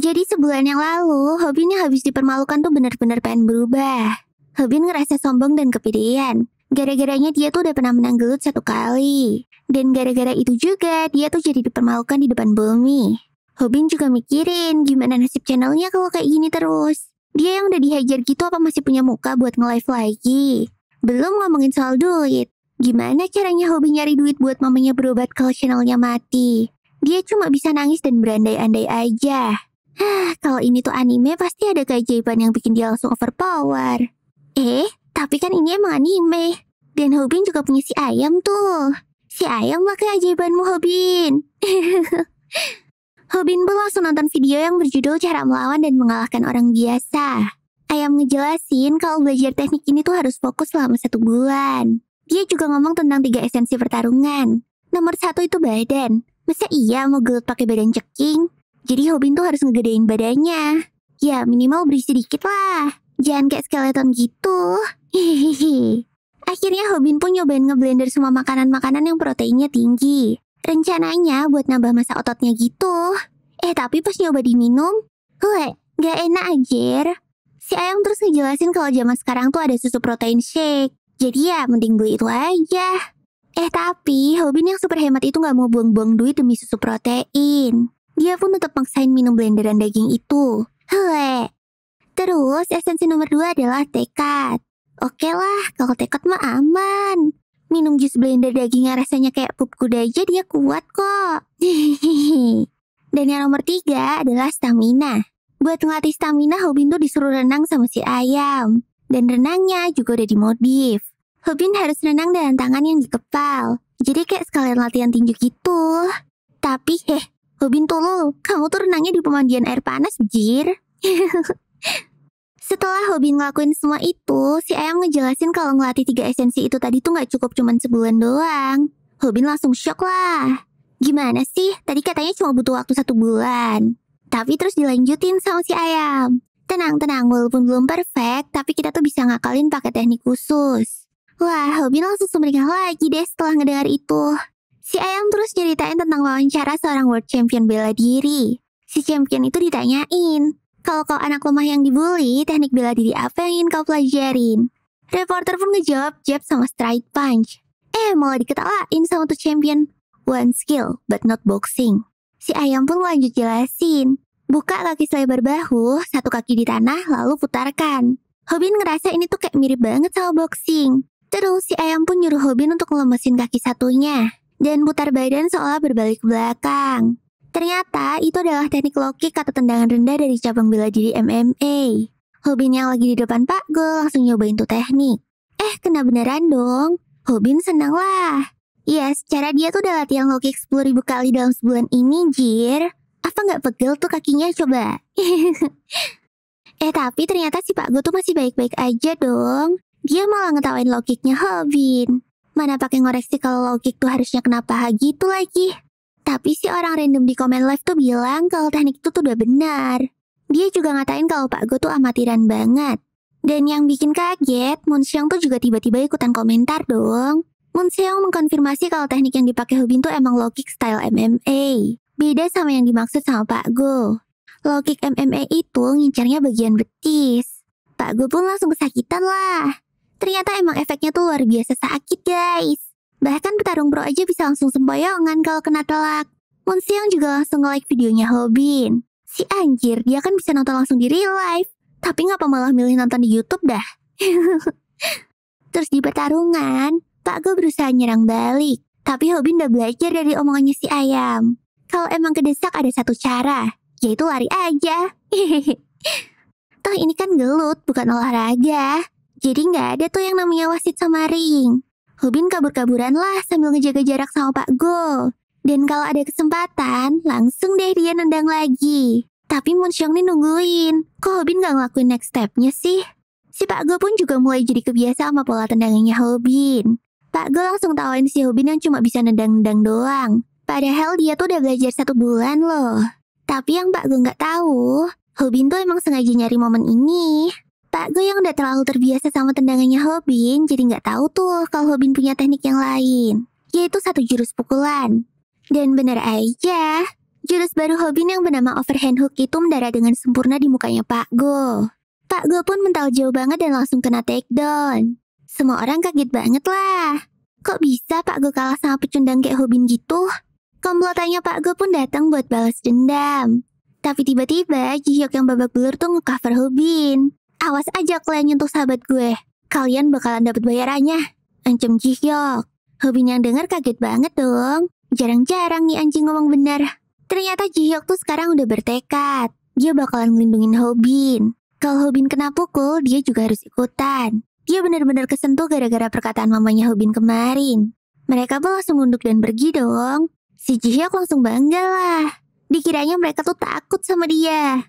Jadi sebulan yang lalu, yang habis dipermalukan tuh bener-bener pengen berubah. Hobin ngerasa sombong dan kepedean. Gara-garanya dia tuh udah pernah menang gelut satu kali. Dan gara-gara itu juga, dia tuh jadi dipermalukan di depan Bumi. Hobin juga mikirin gimana nasib channelnya kalau kayak gini terus. Dia yang udah dihajar gitu apa masih punya muka buat nge-live lagi? Belum ngomongin soal duit. Gimana caranya hobi nyari duit buat mamanya berobat kalau channelnya mati? Dia cuma bisa nangis dan berandai-andai aja. Hah, kalau ini tuh anime pasti ada keajaiban yang bikin dia langsung overpower. Eh, tapi kan ini emang anime. Dan Hobin juga punya si ayam tuh. Si ayam lah keajaibanmu, Hobin. Hobin pun langsung nonton video yang berjudul Cara Melawan dan Mengalahkan Orang Biasa. Ayam ngejelasin kalau belajar teknik ini tuh harus fokus selama satu bulan. Dia juga ngomong tentang tiga esensi pertarungan. Nomor satu itu badan. Masa iya mau gelut pakai badan ceking? Jadi Hobin tuh harus ngegedein badannya. Ya minimal berisi dikit lah. Jangan kayak skeleton gitu. Hehehe. Akhirnya Hobin pun nyobain ngeblender semua makanan-makanan yang proteinnya tinggi. Rencananya buat nambah masa ototnya gitu. Eh tapi pas nyoba diminum, gue gak enak aja. Si Ayam terus ngejelasin kalau zaman sekarang tuh ada susu protein shake. Jadi ya mending beli itu aja. Eh tapi Hobin yang super hemat itu gak mau buang-buang duit demi susu protein. Dia pun tetap maksain minum blenderan daging itu. Hele. Terus esensi nomor dua adalah tekad. Oke lah, kalau tekad mah aman. Minum jus blender dagingnya rasanya kayak pup kuda aja dia kuat kok. Dan yang nomor tiga adalah stamina. Buat ngelatih stamina, Hobin tuh disuruh renang sama si ayam. Dan renangnya juga udah dimodif. Hubin harus renang dengan tangan yang dikepal. Jadi kayak sekalian latihan tinju gitu. Tapi heh, Hubin lo, kamu tuh renangnya di pemandian air panas, jir. Setelah Hobin ngelakuin semua itu, si Ayam ngejelasin kalau ngelatih tiga esensi itu tadi tuh nggak cukup cuman sebulan doang. Hobin langsung shock lah. Gimana sih? Tadi katanya cuma butuh waktu satu bulan. Tapi terus dilanjutin sama si Ayam. Tenang, tenang. Walaupun belum perfect, tapi kita tuh bisa ngakalin pakai teknik khusus. Wah, Hobi langsung sumringah lagi deh setelah ngedengar itu. Si Ayam terus ceritain tentang wawancara seorang world champion bela diri. Si champion itu ditanyain, kalau kau anak lemah yang dibully, teknik bela diri apa yang ingin kau pelajarin? Reporter pun ngejawab jab sama strike punch. Eh, malah diketawain sama tuh champion. One skill, but not boxing. Si ayam pun lanjut jelasin. Buka kaki selebar bahu, satu kaki di tanah, lalu putarkan. Hobin ngerasa ini tuh kayak mirip banget sama boxing. Terus si ayam pun nyuruh Hobin untuk ngelemesin kaki satunya dan putar badan seolah berbalik ke belakang. Ternyata itu adalah teknik low kick atau tendangan rendah dari cabang bela diri MMA. Hobin yang lagi di depan Pak Go langsung nyobain tuh teknik. Eh, kena beneran dong. Hobin senang lah. Iya, yes, secara dia tuh udah latihan low kick 10.000 kali dalam sebulan ini, Jir. Apa nggak pegel tuh kakinya coba? eh, tapi ternyata si Pak Go tuh masih baik-baik aja dong. Dia malah ngetawain logiknya Hobin. Mana pakai ngoreksi kalau logik tuh harusnya kenapa gitu lagi. Tapi si orang random di komen live tuh bilang kalau teknik itu tuh udah benar. Dia juga ngatain kalau Pak Go tuh amatiran banget. Dan yang bikin kaget, Moon Seong tuh juga tiba-tiba ikutan komentar dong. Moon Seong mengkonfirmasi kalau teknik yang dipakai Hobin tuh emang logik style MMA. Beda sama yang dimaksud sama Pak Go. Logik MMA itu ngincarnya bagian betis. Pak Go pun langsung kesakitan lah. Ternyata emang efeknya tuh luar biasa sakit guys. Bahkan petarung pro aja bisa langsung sempoyongan kalau kena telak. Moon juga langsung nge-like videonya Hobin. Si anjir, dia kan bisa nonton langsung di real life. Tapi ngapa malah milih nonton di Youtube dah? Terus di pertarungan, Pak Go berusaha nyerang balik. Tapi Hobin udah belajar dari omongannya si Ayam. Kalau emang kedesak ada satu cara, yaitu lari aja. Toh ini kan gelut, bukan olahraga. Jadi nggak ada tuh yang namanya wasit sama ring. Hubin kabur-kaburan lah sambil ngejaga jarak sama Pak Gol. Dan kalau ada kesempatan, langsung deh dia nendang lagi. Tapi Munsyong nih nungguin. Kok Hubin nggak ngelakuin next stepnya sih? Si Pak Go pun juga mulai jadi kebiasa sama pola tendangannya Hubin. Pak Go langsung tawain si Hubin yang cuma bisa nendang-nendang doang. Padahal dia tuh udah belajar satu bulan loh. Tapi yang Pak Go nggak tahu, Hubin tuh emang sengaja nyari momen ini. Pak Gue yang udah terlalu terbiasa sama tendangannya Hobin, jadi nggak tahu tuh kalau Hobin punya teknik yang lain, yaitu satu jurus pukulan. Dan bener aja, jurus baru Hobin yang bernama Overhand Hook itu mendarat dengan sempurna di mukanya Pak Go. Pak Go pun mental jauh banget dan langsung kena takedown. Semua orang kaget banget lah. Kok bisa Pak Go kalah sama pecundang kayak Hobin gitu? Komplotannya Pak Go pun datang buat balas dendam. Tapi tiba-tiba Jihyok yang babak belur tuh ngecover Hobin. Awas aja kalian nyentuh sahabat gue. Kalian bakalan dapat bayarannya. Ancam Jihyok. Hobin yang denger kaget banget dong. Jarang-jarang nih anjing ngomong benar. Ternyata Jihyok tuh sekarang udah bertekad. Dia bakalan ngelindungin Hobin. Kalau Hobin kena pukul, dia juga harus ikutan. Dia benar-benar kesentuh gara-gara perkataan mamanya Hobin kemarin. Mereka pun langsungunduk dan pergi dong. Si Jihyok langsung bangga lah. Dikiranya mereka tuh takut sama dia.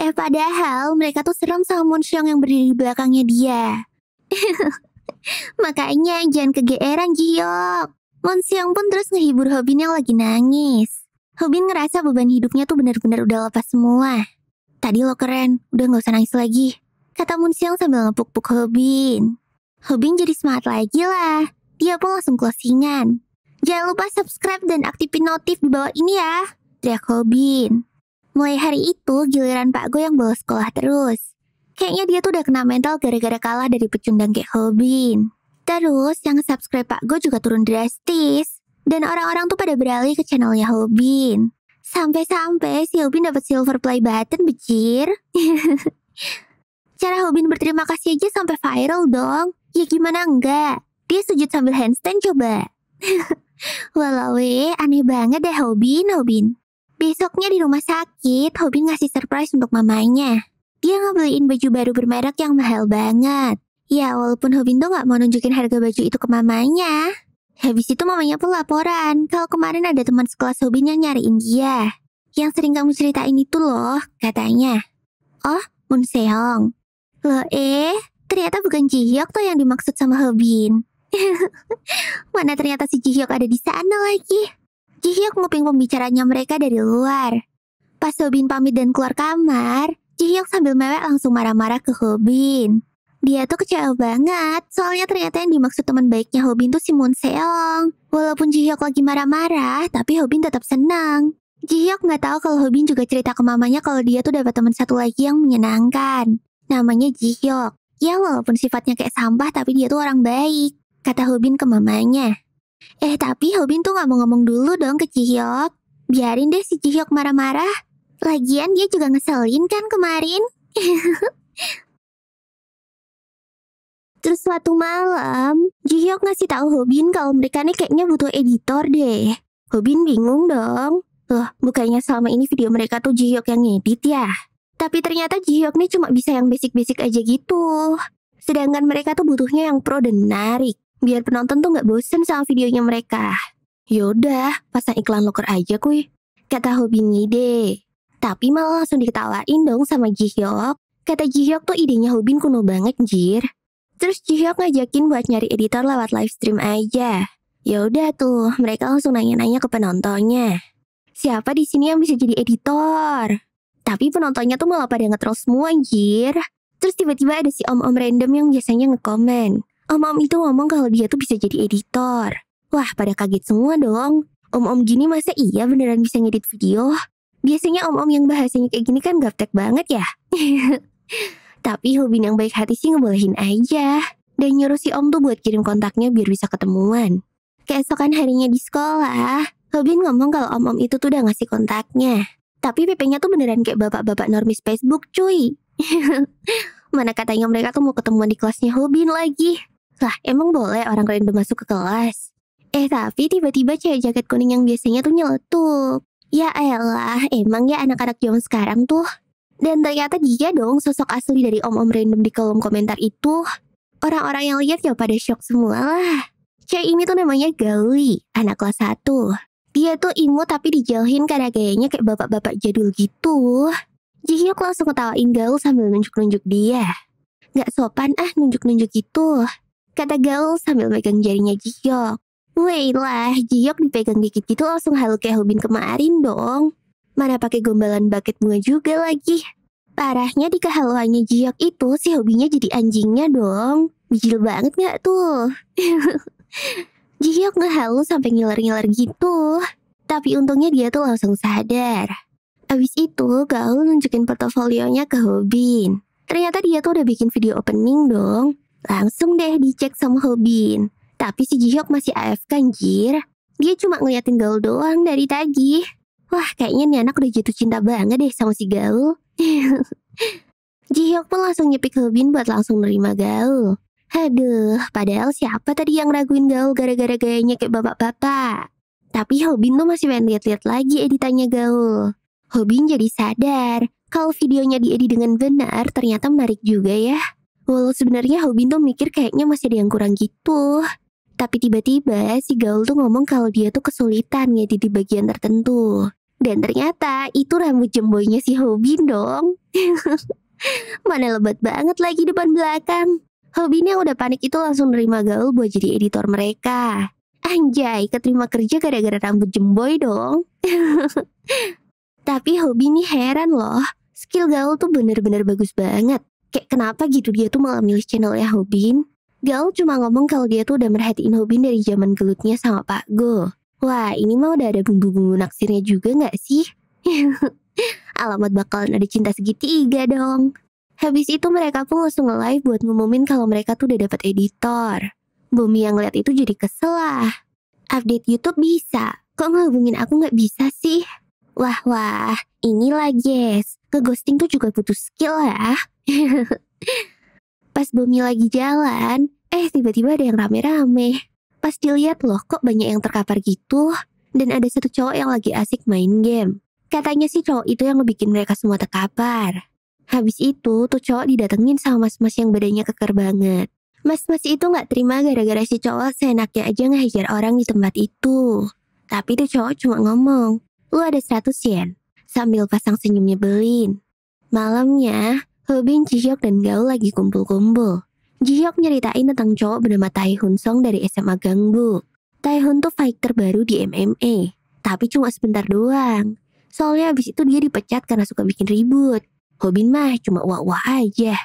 Eh padahal mereka tuh serem sama Monsyong yang berdiri di belakangnya dia. Makanya jangan kegeeran Jiok. Monsyong pun terus ngehibur Hobin yang lagi nangis. Hobin ngerasa beban hidupnya tuh benar-benar udah lepas semua. Tadi lo keren, udah gak usah nangis lagi. Kata Monsyong sambil ngepuk-puk Hobin. Hobin jadi semangat lagi lah. Dia pun langsung closingan. Jangan lupa subscribe dan aktifin notif di bawah ini ya. Teriak Hobin. Mulai hari itu, giliran Pak Go yang bolos sekolah terus. Kayaknya dia tuh udah kena mental gara-gara kalah dari pecundang kayak Hobin. Terus, yang subscribe Pak Go juga turun drastis. Dan orang-orang tuh pada beralih ke channelnya Hobin. Sampai-sampai si Hobin dapat silver play button, bejir. Cara Hobin berterima kasih aja sampai viral dong. Ya gimana enggak? Dia sujud sambil handstand coba. Walau eh, aneh banget deh Hobin, Hobin. Besoknya di rumah sakit, Hobin ngasih surprise untuk mamanya. Dia ngebeliin baju baru bermerek yang mahal banget. Ya, walaupun Hobin tuh gak mau nunjukin harga baju itu ke mamanya. Habis itu mamanya pun laporan kalau kemarin ada teman sekelas Hobin yang nyariin dia. Yang sering kamu ceritain itu loh, katanya. Oh, Moon Seong. Loh eh, ternyata bukan Ji Hyuk tuh yang dimaksud sama Hobin. Mana ternyata si Hyuk ada di sana lagi. Jihyuk nguping pembicaranya mereka dari luar. Pas Sobin pamit dan keluar kamar, Jihyuk sambil mewek langsung marah-marah ke Hobin. Dia tuh kecewa banget, soalnya ternyata yang dimaksud teman baiknya Hobin tuh si Moon Seong. Walaupun Jihyuk lagi marah-marah, tapi Hobin tetap senang. Jihyuk nggak tahu kalau Hobin juga cerita ke mamanya kalau dia tuh dapat teman satu lagi yang menyenangkan. Namanya Jihyuk. Ya walaupun sifatnya kayak sampah tapi dia tuh orang baik, kata Hobin ke mamanya. Eh tapi Hobin tuh gak mau ngomong dulu dong ke Jihyok Biarin deh si Jihyok marah-marah. Lagian dia juga ngeselin kan kemarin. Terus suatu malam, Jihyok ngasih tahu Hobin kalau mereka nih kayaknya butuh editor deh. Hobin bingung dong. Loh, bukannya selama ini video mereka tuh Jihyok yang ngedit ya? Tapi ternyata Jihyok nih cuma bisa yang basic-basic aja gitu. Sedangkan mereka tuh butuhnya yang pro dan menarik biar penonton tuh nggak bosen sama videonya mereka. Yaudah, pasang iklan loker aja kui. Kata hobi ngide Tapi malah langsung diketawain dong sama Jihyok. Kata Jihyok tuh idenya hobi kuno banget, jir. Terus Jihyok ngajakin buat nyari editor lewat live stream aja. Yaudah tuh, mereka langsung nanya-nanya ke penontonnya. Siapa di sini yang bisa jadi editor? Tapi penontonnya tuh malah pada ngetrol semua, jir Terus tiba-tiba ada si om-om random yang biasanya ngekomen. Om-om itu ngomong kalau dia tuh bisa jadi editor. Wah, pada kaget semua dong. Om-om gini masa iya beneran bisa ngedit video? Biasanya om-om yang bahasanya kayak gini kan gaptek banget ya. Tapi Hobin yang baik hati sih ngebolehin aja. Dan nyuruh si om tuh buat kirim kontaknya biar bisa ketemuan. Keesokan harinya di sekolah, Hobin ngomong kalau om-om itu tuh udah ngasih kontaknya. Tapi PP-nya tuh beneran kayak bapak-bapak normis Facebook cuy. Mana katanya mereka tuh mau ketemuan di kelasnya Hobin lagi. Lah, emang boleh orang kalian masuk ke kelas? Eh, tapi tiba-tiba cewek jaket kuning yang biasanya tuh nyeletuk. Ya elah, emang ya anak-anak zaman sekarang tuh. Dan ternyata dia dong sosok asli dari om-om random di kolom komentar itu. Orang-orang yang lihat ya pada shock semua lah. Cewek ini tuh namanya Gali anak kelas 1. Dia tuh imut tapi dijauhin karena gayanya kayak bapak-bapak jadul gitu. Jihyuk langsung ketawain Gaul sambil nunjuk-nunjuk dia. Gak sopan ah nunjuk-nunjuk gitu. Kata Gaul sambil megang jarinya Jiyok. Weilah, Jiyok dipegang dikit gitu langsung halu kayak Hubin kemarin dong. Mana pakai gombalan bucket bunga juga lagi. Parahnya di kehaluannya Jiyok itu si hobinya jadi anjingnya dong. Bijil banget gak tuh? Jiok ngehalu sampai ngiler-ngiler gitu. Tapi untungnya dia tuh langsung sadar. Abis itu, Gaul nunjukin portofolionya ke Hobin. Ternyata dia tuh udah bikin video opening dong. Langsung deh dicek sama Hobin. Tapi si Jihok masih AFK anjir. Dia cuma ngeliatin Gaul doang dari tadi. Wah, kayaknya nih anak udah jatuh cinta banget deh sama si Gaul. Jihok pun langsung nyepik Hobin buat langsung nerima Gaul. Aduh, padahal siapa tadi yang raguin Gaul gara-gara gayanya kayak bapak-bapak. Tapi Hobin tuh masih pengen liat-liat lagi editannya Gaul. Hobin jadi sadar kalau videonya diedit dengan benar ternyata menarik juga ya. Walau sebenarnya tuh mikir kayaknya masih ada yang kurang gitu. Tapi tiba-tiba si Gaul tuh ngomong kalau dia tuh kesulitan ngedit di bagian tertentu. Dan ternyata itu rambut jemboynya si Hobin dong. Mana lebat banget lagi depan belakang. Hobin yang udah panik itu langsung nerima Gaul buat jadi editor mereka. Anjay, keterima kerja gara-gara rambut jemboy dong. Tapi hobi ini heran loh. Skill Gaul tuh bener-bener bagus banget. Kayak kenapa gitu dia tuh malah milih ya Hobin? Gal cuma ngomong kalau dia tuh udah merhatiin Hobin dari zaman gelutnya sama Pak Go. Wah, ini mah udah ada bumbu-bumbu naksirnya juga nggak sih? Alamat bakalan ada cinta segitiga dong. Habis itu mereka pun langsung nge-live buat ngumumin kalau mereka tuh udah dapat editor. Bumi yang lihat itu jadi kesel lah. Update YouTube bisa, kok ngehubungin aku nggak bisa sih? Wah wah, Inilah Jess, ngeghosting tuh juga butuh skill ya. Pas Bomi lagi jalan, eh tiba-tiba ada yang rame-rame. Pas dilihat loh kok banyak yang terkapar gitu, dan ada satu cowok yang lagi asik main game. Katanya sih cowok itu yang ngebikin mereka semua terkapar. Habis itu, tuh cowok didatengin sama mas-mas yang badannya keker banget. Mas-mas itu gak terima gara-gara si cowok seenaknya aja ngehajar orang di tempat itu. Tapi tuh cowok cuma ngomong, lu ada 100 yen sambil pasang senyum nyebelin. Malamnya, Hobin, Jihyook, dan Gao lagi kumpul-kumpul. Jihyook nyeritain tentang cowok bernama Tai Hun Song dari SMA Gangbu. Tai Hun tuh fighter baru di MMA, tapi cuma sebentar doang. Soalnya abis itu dia dipecat karena suka bikin ribut. Hobin mah cuma wah-wah aja.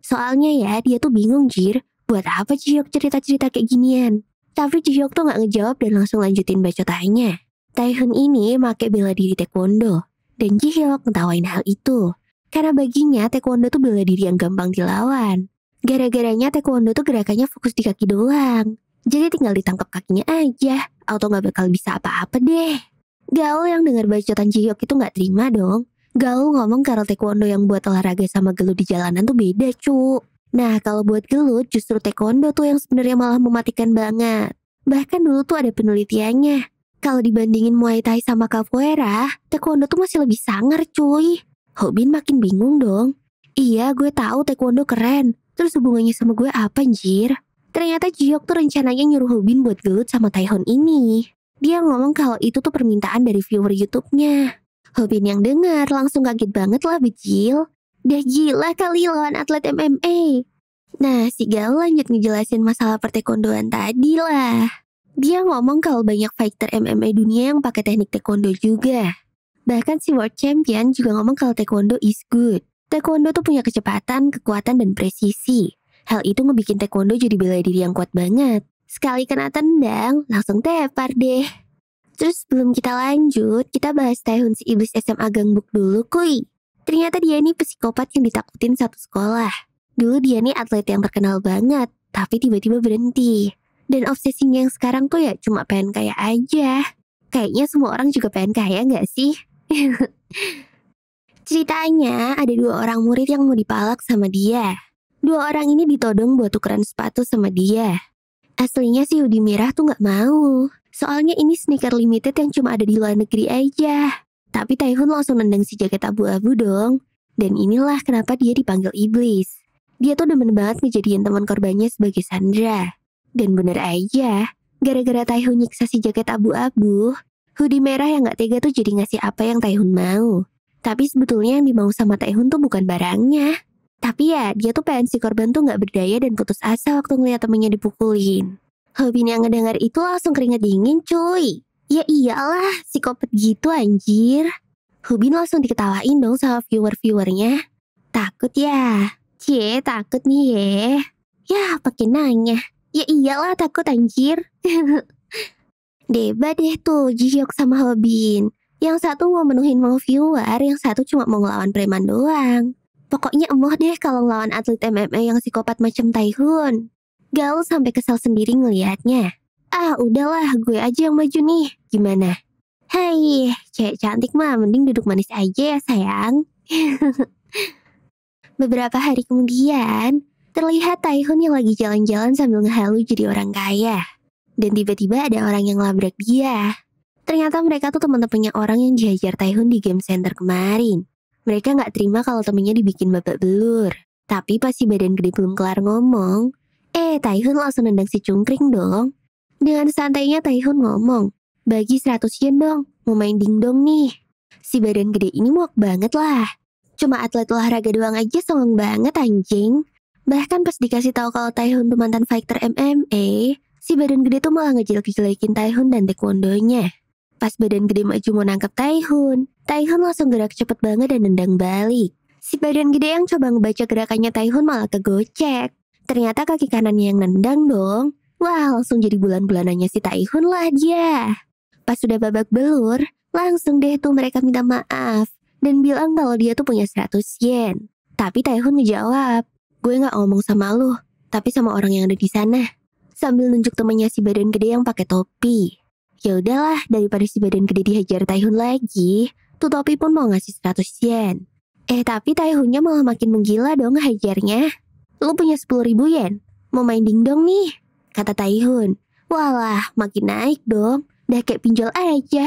Soalnya ya, dia tuh bingung, Jir. Buat apa Jihyook cerita-cerita kayak ginian? Tapi Jihyook tuh gak ngejawab dan langsung lanjutin baca bacotannya. Taehyun ini make bela diri taekwondo. Dan Jihyo ngetawain hal itu. Karena baginya taekwondo tuh bela diri yang gampang dilawan. Gara-garanya taekwondo tuh gerakannya fokus di kaki doang. Jadi tinggal ditangkap kakinya aja. Auto nggak bakal bisa apa-apa deh. Gaul yang dengar bacotan Jihyuk itu nggak terima dong. Gaul ngomong kalau taekwondo yang buat olahraga sama gelut di jalanan tuh beda cu. Nah kalau buat gelut justru taekwondo tuh yang sebenarnya malah mematikan banget. Bahkan dulu tuh ada penelitiannya. Kalau dibandingin Muay Thai sama Capoeira, Taekwondo tuh masih lebih sangar cuy. Hobin makin bingung dong. Iya, gue tahu Taekwondo keren. Terus hubungannya sama gue apa, anjir? Ternyata Jiok tuh rencananya nyuruh Hobin buat gelut sama Taehyun ini. Dia ngomong kalau itu tuh permintaan dari viewer YouTube-nya. Hobin yang dengar langsung kaget banget lah bejil. Dah gila kali lawan atlet MMA. Nah, si Gal lanjut ngejelasin masalah pertekondoan tadi lah. Dia ngomong kalau banyak fighter MMA dunia yang pakai teknik taekwondo juga. Bahkan si world champion juga ngomong kalau taekwondo is good. Taekwondo tuh punya kecepatan, kekuatan, dan presisi. Hal itu ngebikin taekwondo jadi bela diri yang kuat banget. Sekali kena tendang, langsung tepar deh. Terus sebelum kita lanjut, kita bahas tahun si iblis SMA Gangbuk dulu kuy. Ternyata dia ini psikopat yang ditakutin satu sekolah. Dulu dia nih atlet yang terkenal banget, tapi tiba-tiba berhenti. Dan obsesinya yang sekarang tuh ya cuma pengen kaya aja. Kayaknya semua orang juga pengen kaya nggak sih? Ceritanya ada dua orang murid yang mau dipalak sama dia. Dua orang ini ditodong buat tukeran sepatu sama dia. Aslinya si hoodie merah tuh nggak mau. Soalnya ini sneaker limited yang cuma ada di luar negeri aja. Tapi Taehyun langsung nendang si jaket abu-abu dong. Dan inilah kenapa dia dipanggil iblis. Dia tuh demen banget menjadikan teman korbannya sebagai Sandra. Dan bener aja, gara-gara Taehyun nyiksa si jaket abu-abu, hoodie merah yang gak tega tuh jadi ngasih apa yang Taehyun mau. Tapi sebetulnya yang dimau sama Taehyun tuh bukan barangnya. Tapi ya, dia tuh pengen si korban tuh gak berdaya dan putus asa waktu ngeliat temennya dipukulin. Hobin yang ngedengar itu langsung keringet dingin cuy. Ya iyalah, si psikopat gitu anjir. Hubin langsung diketawain dong sama viewer-viewernya. Takut ya? Cie, takut nih ye. Ya, pake nanya. Ya iyalah takut anjir. Deba deh tuh Jihyuk sama Hobin. Yang satu mau menuhin mau viewer, yang satu cuma mau ngelawan preman doang. Pokoknya emoh deh kalau ngelawan atlet MMA yang psikopat macam Taihun. Gaul sampai kesal sendiri ngelihatnya. Ah udahlah, gue aja yang maju nih. Gimana? Hai, cewek cantik mah mending duduk manis aja ya sayang. Beberapa hari kemudian, Terlihat Taehyun yang lagi jalan-jalan sambil ngehalu jadi orang kaya. Dan tiba-tiba ada orang yang labrak dia. Ternyata mereka tuh teman-temannya orang yang dihajar Taehyun di game center kemarin. Mereka nggak terima kalau temennya dibikin babak belur. Tapi pas si badan gede belum kelar ngomong, eh Taehyun langsung nendang si cungkring dong. Dengan santainya Taehyun ngomong, bagi 100 yen dong, mau main dingdong nih. Si badan gede ini muak banget lah. Cuma atlet olahraga doang aja songong banget anjing. Bahkan pas dikasih tahu kalau Taehyun tuh mantan fighter MMA, si badan gede tuh malah ngejelek-jelekin Taehyun dan taekwondonya. Pas badan gede maju mau nangkep Taehyun, Taehyun langsung gerak cepet banget dan nendang balik. Si badan gede yang coba ngebaca gerakannya Taehyun malah kegocek. Ternyata kaki kanannya yang nendang dong. Wah, langsung jadi bulan-bulanannya si Taehyun lah dia. Pas sudah babak belur, langsung deh tuh mereka minta maaf dan bilang kalau dia tuh punya 100 yen. Tapi Taehyun ngejawab, Gue gak ngomong sama lu, tapi sama orang yang ada di sana. Sambil nunjuk temannya si badan gede yang pakai topi. Ya udahlah, daripada si badan gede dihajar Taihun lagi, tuh topi pun mau ngasih 100 yen. Eh tapi Taihunnya malah makin menggila dong hajarnya. Lu punya 10 ribu yen, mau main dingdong nih, kata Taihun. Walah, makin naik dong, dah kayak pinjol aja.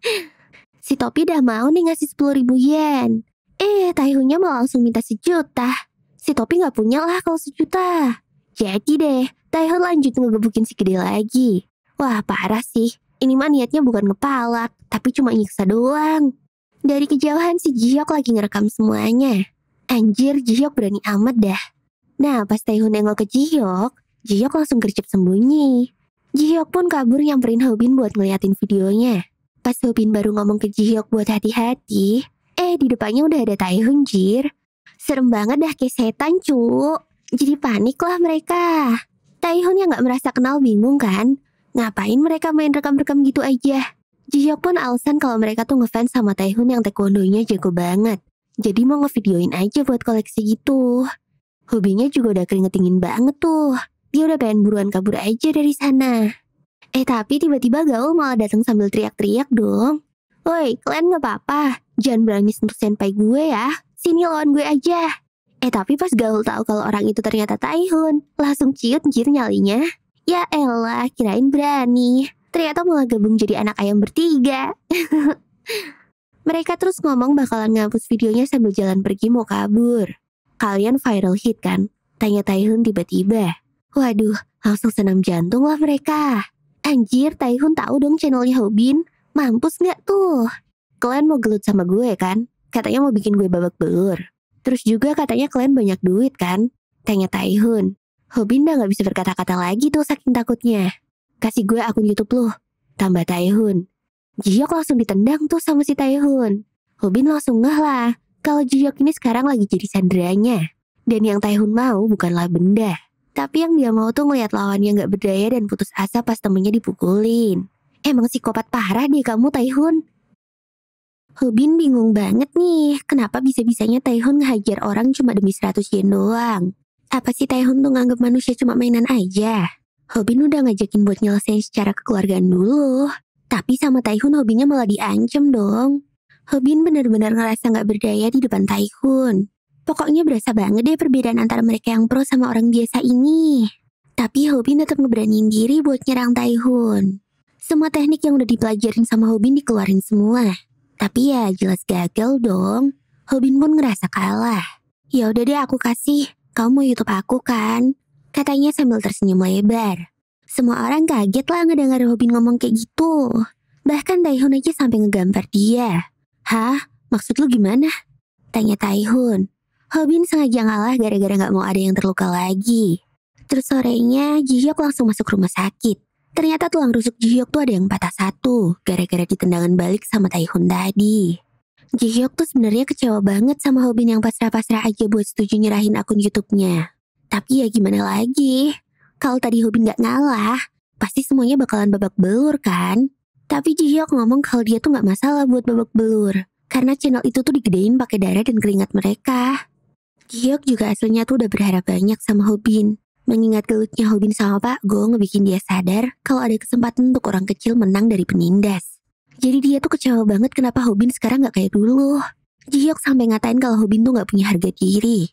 si Topi dah mau nih ngasih 10 ribu yen. Eh, Taihunnya mau langsung minta sejuta si Topi nggak punya lah kalau sejuta. Jadi deh, Taehyun lanjut ngegebukin si gede lagi. Wah parah sih, ini mah niatnya bukan ngepalak, tapi cuma nyiksa doang. Dari kejauhan si Jiok lagi ngerekam semuanya. Anjir, Jiok berani amat dah. Nah, pas Taehyun nengok ke Jiok, Jiok langsung gercep sembunyi. Jiok pun kabur nyamperin Hobin buat ngeliatin videonya. Pas Hobin baru ngomong ke Jiok buat hati-hati, eh di depannya udah ada Taehyun jir. Serem banget dah kayak setan cu. Jadi panik lah mereka. Taehyun yang gak merasa kenal bingung kan? Ngapain mereka main rekam-rekam gitu aja? Jihyuk pun alasan kalau mereka tuh ngefans sama Taehyun yang taekwondonya jago banget. Jadi mau ngevideoin aja buat koleksi gitu. Hobinya juga udah keringetingin banget tuh. Dia udah pengen buruan kabur aja dari sana. Eh tapi tiba-tiba Gaul malah datang sambil teriak-teriak dong. Woi, kalian gak apa-apa. Jangan berani sentuh senpai gue ya sini lawan gue aja. Eh tapi pas Gaul tahu kalau orang itu ternyata Taihun, langsung ciut jir nyalinya. Ya elah, kirain berani. Ternyata malah gabung jadi anak ayam bertiga. Mereka terus ngomong bakalan ngapus videonya sambil jalan pergi mau kabur. Kalian viral hit kan? Tanya Taihun tiba-tiba. Waduh, langsung senam jantung lah mereka. Anjir, Taihun tahu dong channelnya Hobin. Mampus nggak tuh? Kalian mau gelut sama gue kan? Katanya mau bikin gue babak belur. Terus juga katanya kalian banyak duit kan? Tanya Taehyun. Hobinda gak bisa berkata-kata lagi tuh saking takutnya. Kasih gue akun Youtube lu. Tambah Taehyun. Jiok langsung ditendang tuh sama si Taehyun. Hobin langsung ngeh lah. Kalau Jiok ini sekarang lagi jadi sandranya. Dan yang Taehyun mau bukanlah benda. Tapi yang dia mau tuh ngeliat lawannya gak berdaya dan putus asa pas temennya dipukulin. Emang psikopat parah deh kamu Taihun. Hobin bingung banget nih, kenapa bisa-bisanya Taehyun ngehajar orang cuma demi 100 yen doang. Apa sih Taehyun tuh nganggep manusia cuma mainan aja? Hobin udah ngajakin buat nyelesain secara kekeluargaan dulu. Tapi sama Taehyun hobinya malah diancem dong. Hobin benar-benar ngerasa nggak berdaya di depan Taehyun. Pokoknya berasa banget deh perbedaan antara mereka yang pro sama orang biasa ini. Tapi Hobin tetap ngeberaniin diri buat nyerang Taehyun. Semua teknik yang udah dipelajarin sama Hobin dikeluarin semua. Tapi ya jelas gagal dong. Hobin pun ngerasa kalah. Ya udah deh aku kasih. Kamu mau YouTube aku kan? Katanya sambil tersenyum lebar. Semua orang kaget lah ngedengar Hobin ngomong kayak gitu. Bahkan Taihun aja sampai ngegambar dia. Hah? Maksud lu gimana? Tanya Taihun. Hobin sengaja ngalah gara-gara gak mau ada yang terluka lagi. Terus sorenya, aku langsung masuk rumah sakit. Ternyata tulang rusuk Jihyok tuh ada yang patah satu, gara-gara ditendangan balik sama Taehyun tadi. Jihyok tuh sebenarnya kecewa banget sama Hobin yang pasrah-pasrah aja buat setuju nyerahin akun YouTube-nya. Tapi ya gimana lagi? Kalau tadi Hobin nggak ngalah, pasti semuanya bakalan babak belur kan? Tapi Jihyok ngomong kalau dia tuh nggak masalah buat babak belur. Karena channel itu tuh digedein pakai darah dan keringat mereka. Jihyok juga aslinya tuh udah berharap banyak sama Hobin. Mengingat gelutnya Hobin sama Pak Go ngebikin dia sadar kalau ada kesempatan untuk orang kecil menang dari penindas. Jadi dia tuh kecewa banget kenapa Hobin sekarang gak kayak dulu. Jiok sampai ngatain kalau Hobin tuh gak punya harga diri.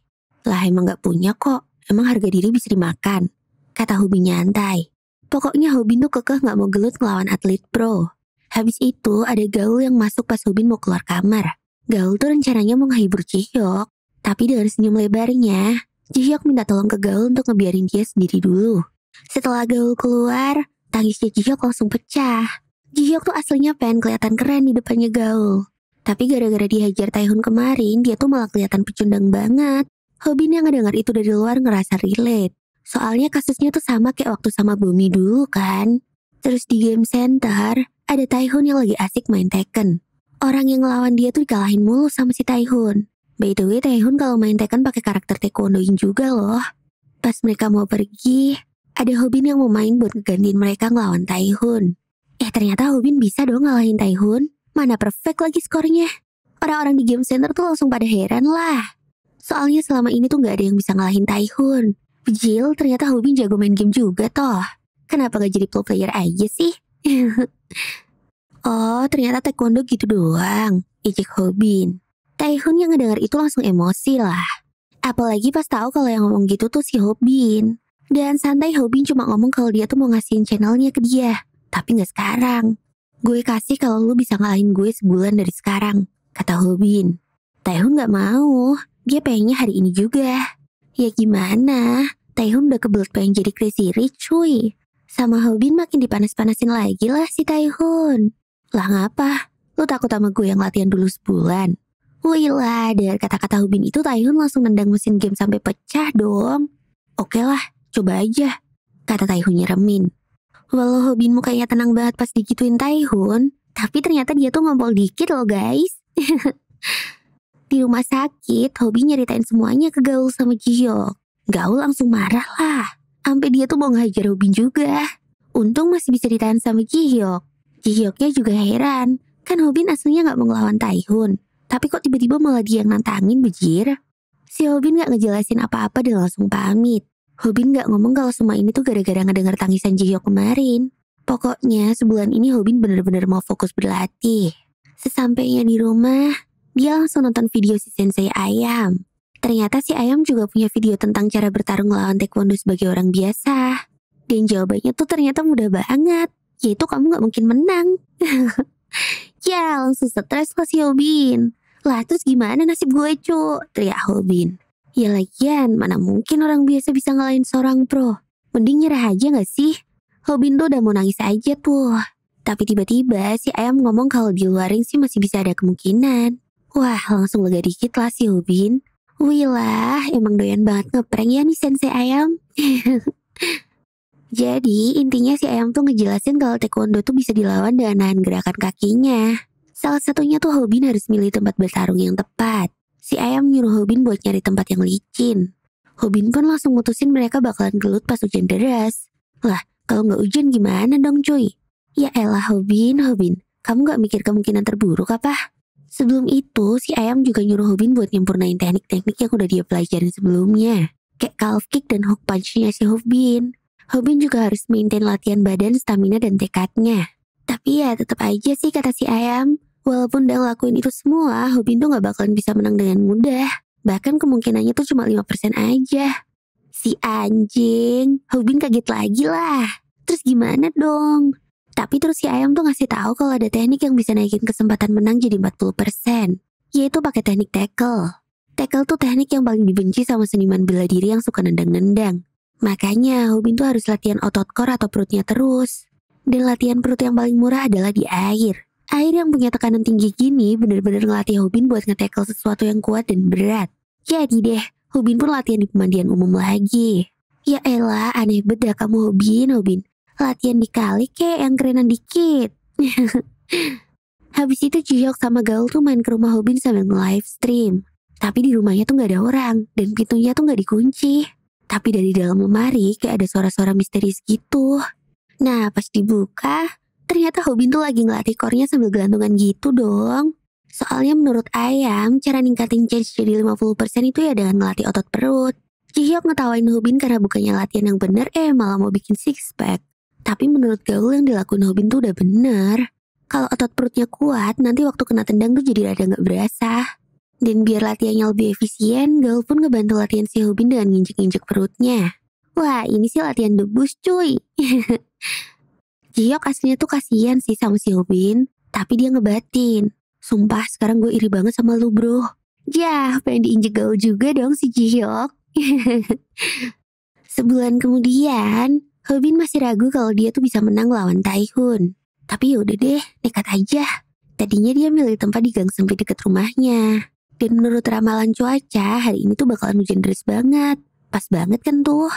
Lah emang gak punya kok, emang harga diri bisa dimakan. Kata Hobin nyantai. Pokoknya Hobin tuh kekeh gak mau gelut melawan atlet pro. Habis itu ada Gaul yang masuk pas Hobin mau keluar kamar. Gaul tuh rencananya mau ngehibur Jiok, Tapi dengan senyum lebarnya, Jihyok minta tolong ke Gaul untuk ngebiarin dia sendiri dulu. Setelah Gaul keluar, tangisnya Jihyok langsung pecah. Jihyok tuh aslinya pengen kelihatan keren di depannya Gaul. Tapi gara-gara dihajar Taehyun kemarin, dia tuh malah kelihatan pecundang banget. Hobin yang ngedengar itu dari luar ngerasa relate. Soalnya kasusnya tuh sama kayak waktu sama Bumi dulu kan. Terus di game center, ada Taehyun yang lagi asik main Tekken. Orang yang ngelawan dia tuh dikalahin mulu sama si Taehyun. By the way, Taehyun kalau main Tekken pakai karakter taekwondoin juga loh. Pas mereka mau pergi, ada Hobin yang mau main buat ngegantiin mereka ngelawan Taehyun. Eh ternyata Hobin bisa dong ngalahin Taehyun. Mana perfect lagi skornya. Orang-orang di game center tuh langsung pada heran lah. Soalnya selama ini tuh gak ada yang bisa ngalahin Taehyun. Jill, ternyata Hobin jago main game juga toh. Kenapa gak jadi pro player aja sih? oh, ternyata taekwondo gitu doang. Ejek Hobin. Taehyun yang ngedengar itu langsung emosi lah. Apalagi pas tahu kalau yang ngomong gitu tuh si Hobin. Dan santai Hobin cuma ngomong kalau dia tuh mau ngasihin channelnya ke dia. Tapi nggak sekarang. Gue kasih kalau lu bisa ngalahin gue sebulan dari sekarang, kata Hobin. Taehyun nggak mau. Dia pengennya hari ini juga. Ya gimana? Taehyun udah kebelet pengen jadi crazy rich, cuy. Sama Hobin makin dipanas-panasin lagi lah si Taehyun. Lah ngapa? Lu takut sama gue yang latihan dulu sebulan? Wih oh lah, iya, dari kata-kata Hubin itu Taehyun langsung nendang mesin game sampai pecah dong. Oke lah, coba aja. Kata Taehyun nyeremin. Walau Hubin mukanya tenang banget pas digituin Taehyun, tapi ternyata dia tuh ngompol dikit loh guys. Di rumah sakit, Hobi nyeritain semuanya ke Gaul sama Jiyo. Gaul langsung marah lah. Sampai dia tuh mau ngajar Hobin juga. Untung masih bisa ditahan sama Jihyok. Jihyoknya juga heran, kan Hobin aslinya gak mau ngelawan Taehyun. Tapi kok tiba-tiba malah dia yang nantangin bujir? Si Hobin gak ngejelasin apa-apa dan langsung pamit. Hobin gak ngomong kalau semua ini tuh gara-gara ngedengar tangisan Jihyo kemarin. Pokoknya sebulan ini Hobin bener-bener mau fokus berlatih. Sesampainya di rumah, dia langsung nonton video si sensei ayam. Ternyata si ayam juga punya video tentang cara bertarung lawan taekwondo sebagai orang biasa. Dan jawabannya tuh ternyata mudah banget. Yaitu kamu gak mungkin menang. ya, langsung stres ke si Hobin. Lah terus gimana nasib gue cu? Teriak Holbin. Ya lagian, mana mungkin orang biasa bisa ngalahin seorang pro. Mending nyerah aja gak sih? Holbin tuh udah mau nangis aja tuh. Tapi tiba-tiba si ayam ngomong kalau di luar ring sih masih bisa ada kemungkinan. Wah, langsung lega dikit lah si Holbin. lah emang doyan banget ngeprank ya nih sensei ayam. Jadi, intinya si ayam tuh ngejelasin kalau taekwondo tuh bisa dilawan dengan nahan gerakan kakinya. Salah satunya tuh Hobin harus milih tempat bersarung yang tepat. Si ayam nyuruh Hobin buat nyari tempat yang licin. Hobin pun langsung mutusin mereka bakalan gelut pas hujan deras. Lah, kalau nggak hujan gimana dong cuy? Ya elah Hobin, Hobin. Kamu nggak mikir kemungkinan terburuk apa? Sebelum itu, si ayam juga nyuruh Hobin buat nyempurnain teknik-teknik yang udah dia pelajarin sebelumnya. Kayak calf kick dan hook punch-nya si Hobin. Hobin juga harus maintain latihan badan, stamina, dan tekadnya. Tapi ya tetap aja sih kata si ayam, Walaupun udah ngelakuin itu semua, tuh gak bakalan bisa menang dengan mudah. Bahkan kemungkinannya tuh cuma 5% aja. Si anjing, Hubin kaget lagi lah. Terus gimana dong? Tapi terus si ayam tuh ngasih tahu kalau ada teknik yang bisa naikin kesempatan menang jadi 40%. Yaitu pakai teknik tackle. Tackle tuh teknik yang paling dibenci sama seniman bela diri yang suka nendang-nendang. Makanya Hubin tuh harus latihan otot core atau perutnya terus. Dan latihan perut yang paling murah adalah di air. Air yang punya tekanan tinggi gini benar-benar ngelatih Hubin buat nge sesuatu yang kuat dan berat. Jadi deh, Hubin pun latihan di pemandian umum lagi. Ya elah, aneh beda kamu Hubin, Hubin. Latihan di kali kek yang kerenan dikit. Habis itu Jihyuk sama Gaul tuh main ke rumah Hubin sambil live stream. Tapi di rumahnya tuh gak ada orang dan pintunya tuh gak dikunci. Tapi dari dalam lemari kayak ada suara-suara misterius gitu. Nah pas dibuka, Ternyata Hobin tuh lagi ngelatih core sambil gelantungan gitu dong. Soalnya menurut Ayam, cara ningkatin change jadi 50% itu ya dengan ngelatih otot perut. Jihyok ngetawain Hobin karena bukannya latihan yang bener, eh malah mau bikin six pack. Tapi menurut Gaul yang dilakuin Hobin tuh udah bener. Kalau otot perutnya kuat, nanti waktu kena tendang tuh jadi rada gak berasa. Dan biar latihannya lebih efisien, Gaul pun ngebantu latihan si Hobin dengan nginjek-nginjek perutnya. Wah, ini sih latihan debus cuy. Jiok aslinya tuh kasihan sih sama si Hobin, tapi dia ngebatin. Sumpah sekarang gue iri banget sama lu bro. Jah ya, pengen diinjek gaul juga dong si Jiok. Sebulan kemudian, Hobin masih ragu kalau dia tuh bisa menang lawan Taihun. Tapi yaudah deh, nekat aja. Tadinya dia milih tempat di gang sempit deket rumahnya. Dan menurut ramalan cuaca, hari ini tuh bakalan hujan deras banget. Pas banget kan tuh.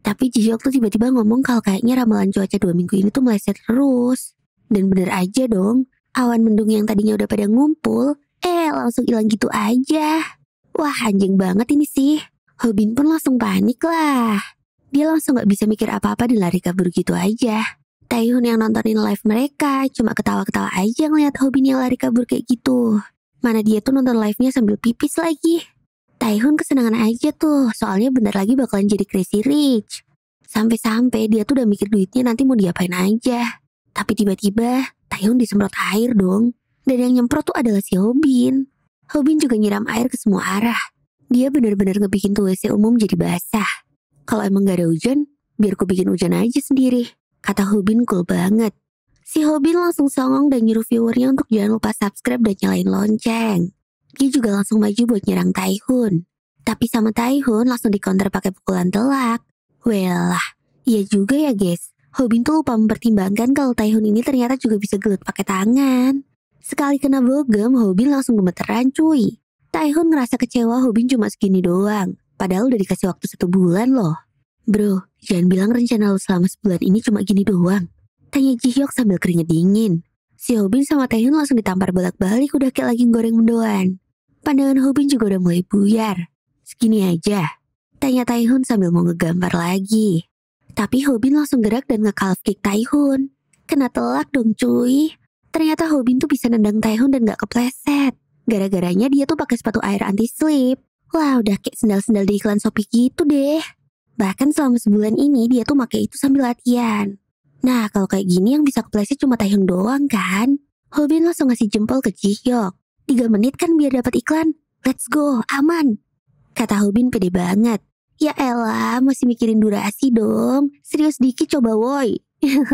Tapi Jisok tuh tiba-tiba ngomong kalau kayaknya ramalan cuaca dua minggu ini tuh meleset terus. Dan bener aja dong, awan mendung yang tadinya udah pada ngumpul, eh langsung hilang gitu aja. Wah anjing banget ini sih. Hobin pun langsung panik lah. Dia langsung gak bisa mikir apa-apa dan lari kabur gitu aja. Taehyun yang nontonin live mereka cuma ketawa-ketawa aja ngeliat Hobin yang lari kabur kayak gitu. Mana dia tuh nonton live-nya sambil pipis lagi. Taehyun kesenangan aja tuh, soalnya bentar lagi bakalan jadi crazy rich. Sampai-sampai dia tuh udah mikir duitnya nanti mau diapain aja. Tapi tiba-tiba Taehyun disemprot air dong. Dan yang nyemprot tuh adalah si Hobin. Hobin juga nyiram air ke semua arah. Dia benar-benar ngebikin tuh WC umum jadi basah. Kalau emang gak ada hujan, biar ku bikin hujan aja sendiri. Kata Hobin cool banget. Si Hobin langsung songong dan nyuruh viewernya untuk jangan lupa subscribe dan nyalain lonceng. Dia juga langsung maju buat nyerang Taihun. Tapi sama Taihun langsung dikonter pakai pukulan telak. Wellah, iya juga ya guys. Hobin tuh lupa mempertimbangkan kalau Taihun ini ternyata juga bisa gelut pakai tangan. Sekali kena bogem, Hobin langsung gemeteran cuy. Taihun ngerasa kecewa Hobin cuma segini doang. Padahal udah dikasih waktu satu bulan loh. Bro, jangan bilang rencana lo selama sebulan ini cuma gini doang. Tanya Jihyok sambil keringet dingin. Si Hobin sama Taehyun langsung ditampar bolak-balik udah kayak lagi goreng mendoan. Pandangan Hobin juga udah mulai buyar. Segini aja. Tanya Taehyun sambil mau ngegambar lagi. Tapi Hobin langsung gerak dan nge kick Taehyun. Kena telak dong cuy. Ternyata Hobin tuh bisa nendang Taehyun dan gak kepleset. Gara-garanya dia tuh pakai sepatu air anti-slip. Wah udah kayak sendal-sendal di iklan Shopee gitu deh. Bahkan selama sebulan ini dia tuh pakai itu sambil latihan. Nah, kalau kayak gini yang bisa kepleset cuma Taehyung doang kan? Hobin langsung ngasih jempol ke Jihyok. Tiga menit kan biar dapat iklan. Let's go, aman. Kata Hobin pede banget. Ya elah, masih mikirin durasi dong. Serius dikit coba woi.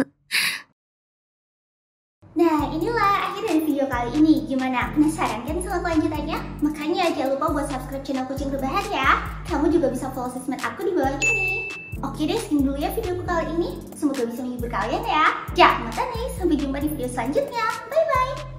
Nah, inilah akhir dari video kali ini. Gimana? Penasaran kan soal kelanjutannya? Makanya jangan lupa buat subscribe channel Kucing Rebahan ya. Kamu juga bisa follow sosmed aku di bawah ini. Oke deh, sekian dulu ya videoku kali ini. Semoga bisa menghibur kalian ya. Jangan ya, mata nih, sampai jumpa di video selanjutnya. Bye-bye!